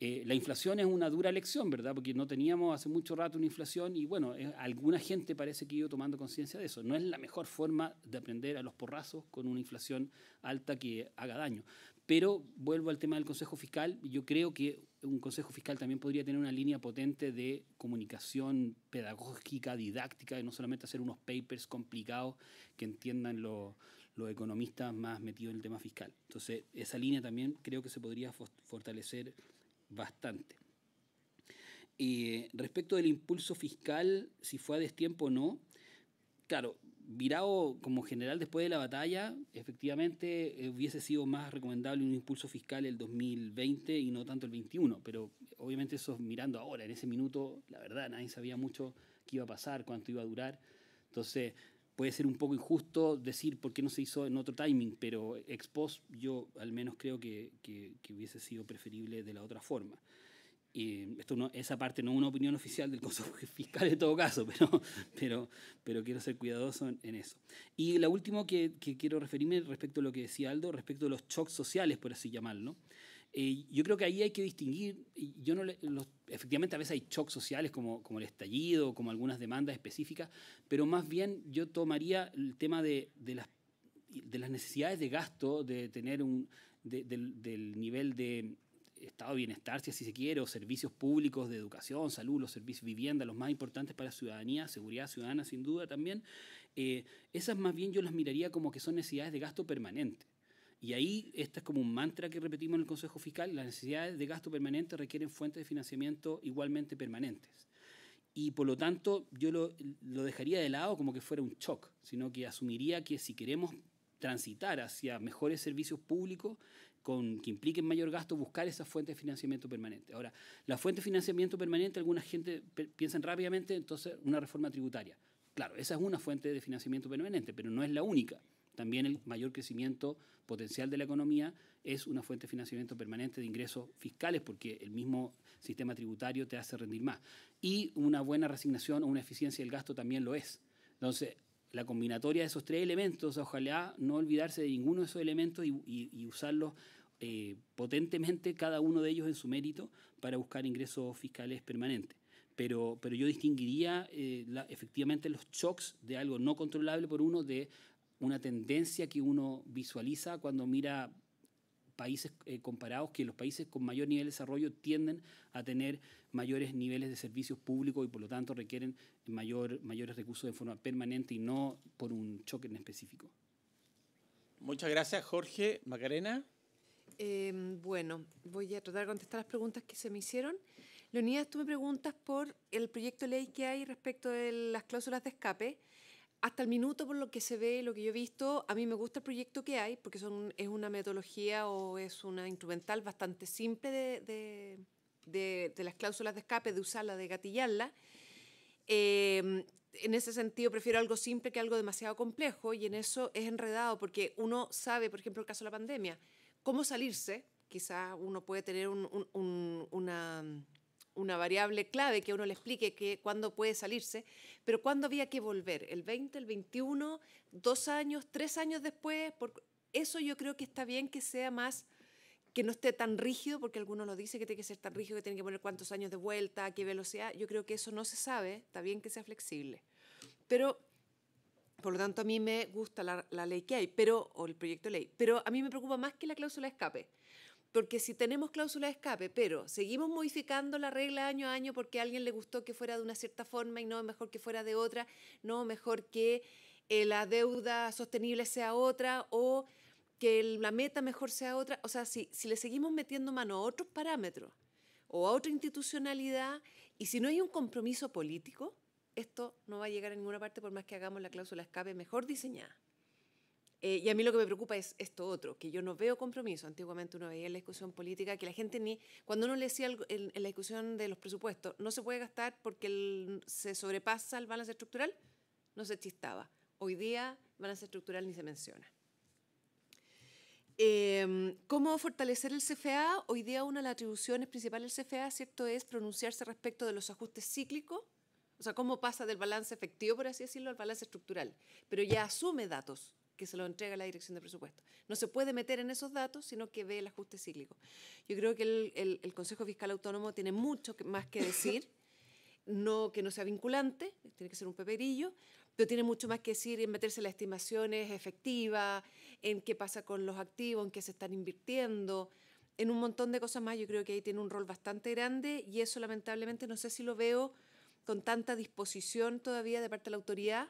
Eh, la inflación es una dura lección, ¿verdad? Porque no teníamos hace mucho rato una inflación y bueno, eh, alguna gente parece que ha ido tomando conciencia de eso. No es la mejor forma de aprender a los porrazos con una inflación alta que haga daño. Pero vuelvo al tema del Consejo Fiscal, yo creo que un consejo fiscal también podría tener una línea potente de comunicación pedagógica, didáctica, y no solamente hacer unos papers complicados que entiendan los, economistas más metidos en el tema fiscal. Entonces, esa línea también creo que se podría fortalecer bastante. y eh, respecto del impulso fiscal, si fue a destiempo o no, claro, virado como general después de la batalla, efectivamente eh, hubiese sido más recomendable un impulso fiscal el 2020 y no tanto el 21, pero obviamente eso mirando ahora, en ese minuto, la verdad, nadie sabía mucho qué iba a pasar, cuánto iba a durar. Entonces, puede ser un poco injusto decir por qué no se hizo en otro timing, pero ex post yo al menos creo que hubiese sido preferible de la otra forma y esto no, esa parte no es una opinión oficial del Consejo Fiscal en todo caso, pero, pero, pero quiero ser cuidadoso en, eso. Y la última que, quiero referirme respecto a lo que decía Aldo, respecto a los shocks sociales, por así llamarlo. Eh, yo creo que ahí hay que distinguir, yo no efectivamente a veces hay shocks sociales como, como el estallido, como algunas demandas específicas, pero más bien yo tomaría el tema de, las, necesidades de gasto, de tener un, del nivel de estado de bienestar, si así se quiere, o servicios públicos de educación, salud, los servicios vivienda, los más importantes para la ciudadanía, seguridad ciudadana sin duda también, eh, esas más bien yo las miraría como que son necesidades de gasto permanente. Y ahí, esta es como un mantra que repetimos en el Consejo Fiscal, las necesidades de gasto permanente requieren fuentes de financiamiento igualmente permanentes. Y por lo tanto, yo lo, lo dejaría de lado como que fuera un shock, sino que asumiría que si queremos transitar hacia mejores servicios públicos, con, que impliquen mayor gasto, buscar esa fuente de financiamiento permanente. Ahora, la fuente de financiamiento permanente, alguna gente piensan rápidamente, entonces, una reforma tributaria. Claro, esa es una fuente de financiamiento permanente, pero no es la única. También el mayor crecimiento potencial de la economía es una fuente de financiamiento permanente de ingresos fiscales, porque el mismo sistema tributario te hace rendir más. Y una buena resignación o una eficiencia del gasto también lo es. Entonces, la combinatoria de esos tres elementos, ojalá no olvidarse de ninguno de esos elementos y usarlos eh, potentemente cada uno de ellos en su mérito para buscar ingresos fiscales permanentes. Pero, pero yo distinguiría eh, efectivamente los shocks de algo no controlable por uno de una tendencia que uno visualiza cuando mira países eh, comparados que los países con mayor nivel de desarrollo tienden a tener mayores niveles de servicios públicos y por lo tanto requieren mayor, mayores recursos de forma permanente y no por un choque en específico. Muchas gracias, Jorge. Macarena. Em, bueno, voy a tratar de contestar las preguntas que se me hicieron. Leonidas, tú me preguntas por el proyecto de ley que hay respecto de las cláusulas de escape. Hasta el minuto, por lo que se ve, lo que yo he visto, a mí me gusta el proyecto que hay, porque es una metodología o es una instrumental bastante simple de, las cláusulas de escape, de usarla, de gatillarla. Em, en ese sentido prefiero algo simple que algo demasiado complejo y en eso es enredado porque uno sabe, por ejemplo, el caso de la pandemia, cómo salirse, quizás uno puede tener una, variable clave que uno le explique que cuándo puede salirse, pero cuándo había que volver, el 20, el 21, dos años, tres años después, por, eso yo creo que está bien que sea más que no esté tan rígido, porque algunos lo dicen que tiene que ser tan rígido, que tiene que poner cuántos años de vuelta, qué velocidad. Yo creo que eso no se sabe, está bien que sea flexible. Pero por lo tanto, a mí me gusta la, ley que hay, pero, o el proyecto de ley, pero a mí me preocupa más que la cláusula de escape. Porque si tenemos cláusula de escape, pero seguimos modificando la regla año a año porque a alguien le gustó que fuera de una cierta forma y no mejor que fuera de otra, no mejor que eh, la deuda sostenible sea otra o que la meta mejor sea otra. O sea, si, si le seguimos metiendo mano a otros parámetros o a otra institucionalidad y si no hay un compromiso político, esto no va a llegar a ninguna parte por más que hagamos la cláusula escape mejor diseñada. Eh, y a mí lo que me preocupa es esto otro, que yo no veo compromiso. Antiguamente uno veía en la discusión política que la gente ni, cuando uno le decía en, la discusión de los presupuestos, no se puede gastar porque se sobrepasa el balance estructural, no se chistaba. Hoy día balance estructural ni se menciona. Em, ¿Cómo fortalecer el CFA? Hoy día una de las atribuciones principales del CFA, ¿cierto?, es pronunciarse respecto de los ajustes cíclicos o sea, cómo pasa del balance efectivo, por así decirlo, al balance estructural. Pero ya asume datos que se lo entrega la Dirección de Presupuesto. No se puede meter en esos datos, sino que ve el ajuste cíclico. Yo creo que el, Consejo Fiscal Autónomo tiene mucho más que decir, no que no sea vinculante, tiene que ser un peperillo, pero tiene mucho más que decir en meterse en las estimaciones efectivas, en qué pasa con los activos, en qué se están invirtiendo, en un montón de cosas más. Yo creo que ahí tiene un rol bastante grande y eso lamentablemente no sé si lo veo con tanta disposición todavía de parte de la autoridad,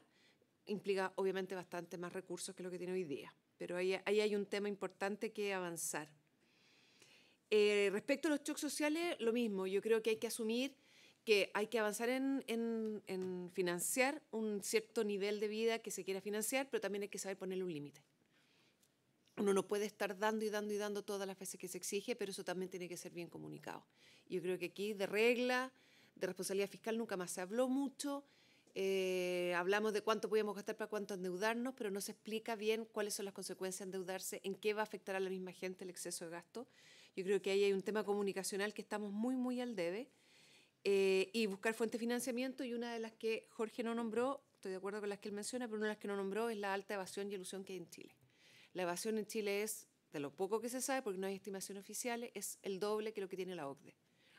implica obviamente bastante más recursos que lo que tiene hoy día. Pero ahí, hay un tema importante que avanzar. Eh, respecto a los shocks sociales, lo mismo. Yo creo que hay que asumir que hay que avanzar en, en, financiar un cierto nivel de vida que se quiera financiar, pero también hay que saber ponerle un límite. Uno no puede estar dando y dando y dando todas las veces que se exige, pero eso también tiene que ser bien comunicado. Yo creo que aquí, de regla, de responsabilidad fiscal nunca más se habló mucho. Eh, hablamos de cuánto podíamos gastar para cuánto endeudarnos, pero no se explica bien cuáles son las consecuencias de endeudarse, en qué va a afectar a la misma gente el exceso de gasto. Yo creo que ahí hay un tema comunicacional que estamos muy, muy al debe. Eh, y buscar fuentes de financiamiento, y una de las que Jorge no nombró, estoy de acuerdo con las que él menciona, pero una de las que no nombró es la alta evasión y ilusión que hay en Chile. La evasión en Chile es, de lo poco que se sabe, porque no hay estimaciones oficiales, es el doble que lo que tiene la OCDE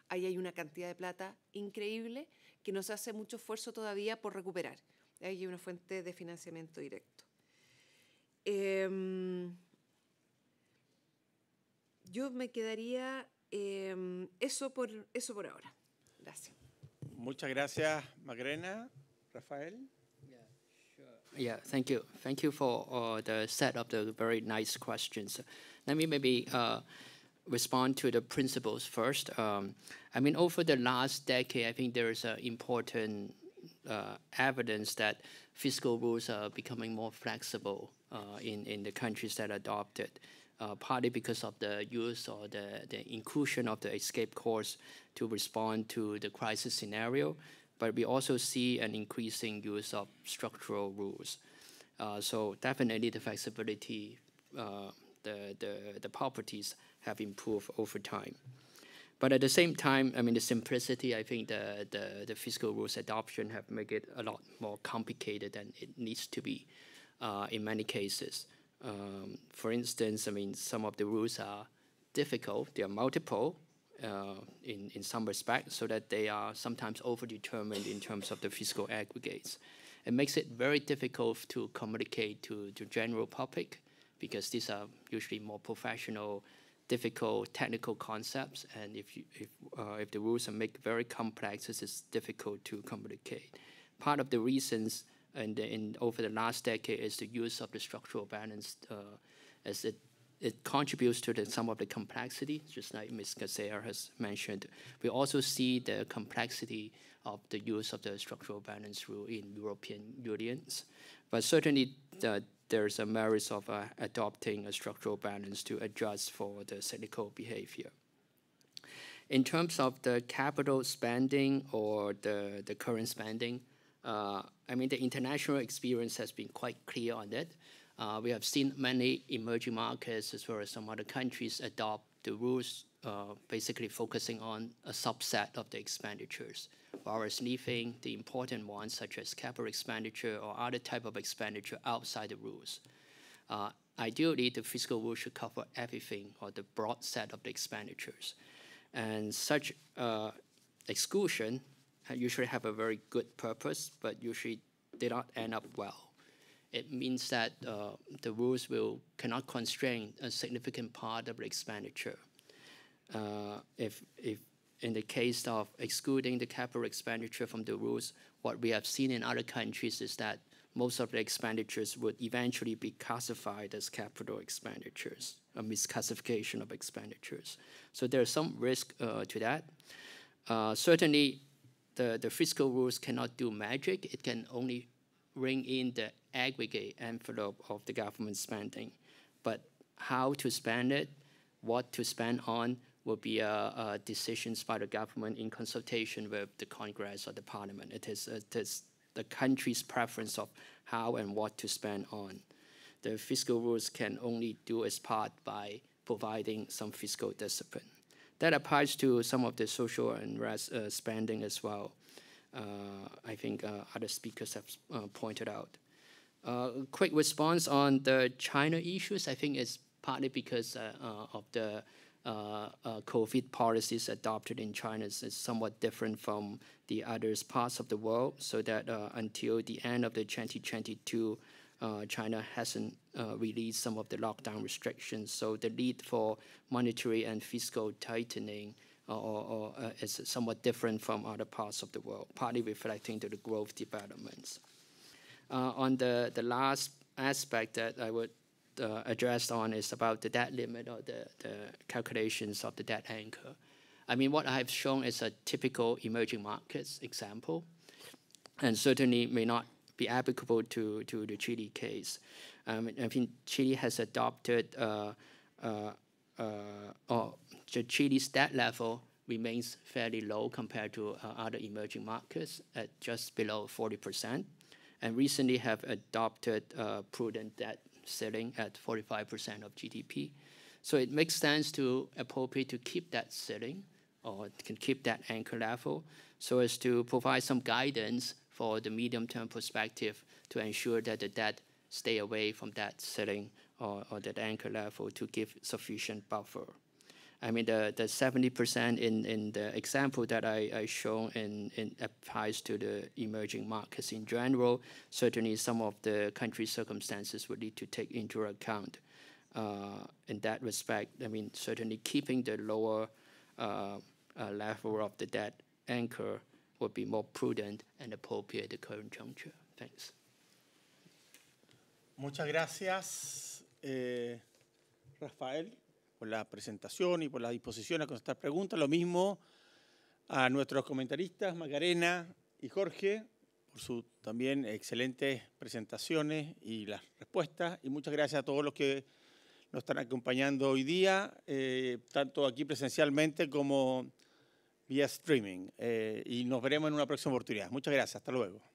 ahí hay una cantidad de plata increíble que nos hace mucho esfuerzo todavía por recuperar. Hay una fuente de financiamiento directo. Em, yo me quedaría em, eso, por, eso por ahora. Gracias. Muchas gracias, Magrena. Rafael? Yeah, gracias. Yeah, thank you. Thank you for uh, the set the very nice questions. me maybe uh, respond to the principles first. Um, I mean, over the last decade, I think there is an important uh, evidence that fiscal rules are becoming more flexible uh, in, in the countries that adopt it, uh, partly because of the use or the, the inclusion of the escape course to respond to the crisis scenario. But we also see an increasing use of structural rules. Uh, so definitely the flexibility, uh, the, the, the properties have improved over time. But at the same time, I mean, the simplicity, I think the, the, the fiscal rules adoption have made it a lot more complicated than it needs to be uh, in many cases. Um, for instance, I mean, some of the rules are difficult, they are multiple uh, in, in some respects, so that they are sometimes overdetermined in terms of the fiscal aggregates. It makes it very difficult to communicate to the general public because these are usually more professional difficult technical concepts, and if you, if uh, if the rules are made very complex, it's difficult to communicate. Part of the reasons in, in over the last decade is the use of the structural balance uh, as it it contributes to the, some of the complexity, just like Ms. Gazair has mentioned. We also see the complexity of the use of the structural balance rule in European unions. But certainly the, there's a merit of uh, adopting a structural balance to adjust for the cyclical behavior. In terms of the capital spending or the, the current spending, uh, I mean, the international experience has been quite clear on that. Uh, we have seen many emerging markets as well as some other countries adopt the rules uh, basically focusing on a subset of the expenditures, whereas leaving the important ones such as capital expenditure or other type of expenditure outside the rules. Uh, ideally, the fiscal rule should cover everything or the broad set of the expenditures. And such uh, exclusion uh, usually have a very good purpose, but usually did not end up well. It means that uh, the rules will cannot constrain a significant part of the expenditure uh, if, in the case of excluding the capital expenditure from the rules, what we have seen in other countries is that most of the expenditures would eventually be classified as capital expenditures, a misclassification of expenditures. So there's some risk uh, to that. Uh, certainly, the, the fiscal rules cannot do magic. It can only bring in the aggregate envelope of the government spending. But how to spend it, what to spend on, will be decisions by the government in consultation with the Congress or the Parliament. It is, it is the country's preference of how and what to spend on. The fiscal rules can only do its part by providing some fiscal discipline. That applies to some of the social and rest, uh, spending as well. Uh, I think uh, other speakers have uh, pointed out. Uh, quick response on the China issues, I think it's partly because uh, of the uh, uh, COVID policies adopted in China is, is, somewhat different from the other parts of the world, so that uh, until the end of the 2022, uh, China hasn't uh, released some of the lockdown restrictions. So the need for monetary and fiscal tightening uh, or, is somewhat different from other parts of the world, partly reflecting to the growth developments. on the, the last aspect that I would uh, addressed on is about the debt limit or the, the calculations of the debt anchor. I mean, what I've shown is a typical emerging markets example, and certainly may not be applicable to, to the Chile case. Um, I think Chile has adopted, uh, uh, uh, or the Chile's debt level remains fairly low compared to uh, other emerging markets at just below 40% and recently have adopted uh, prudent debt Setting at 45% of GDP. So it makes sense to appropriate to keep that setting or can keep that anchor level so as to provide some guidance for the medium-term perspective to ensure that the debt stay away from that setting or, or that anchor level to give sufficient buffer. I mean, the, the 70% in, in the example that I, I shown in, in applies to the emerging markets in general. Certainly, some of the country circumstances would need to take into account. Uh, in that respect, I mean, certainly keeping the lower uh, uh, level of the debt anchor would be more prudent and appropriate at the current juncture. Thanks. Muchas gracias, eh, Rafael. por la presentación y por la disposición a contestar preguntas. Lo mismo a nuestros comentaristas, Macarena y Jorge, por sus también excelentes presentaciones y las respuestas. Y muchas gracias a todos los que nos están acompañando hoy día, eh, tanto aquí presencialmente como vía streaming. Eh, y nos veremos en una próxima oportunidad. Muchas gracias. Hasta luego.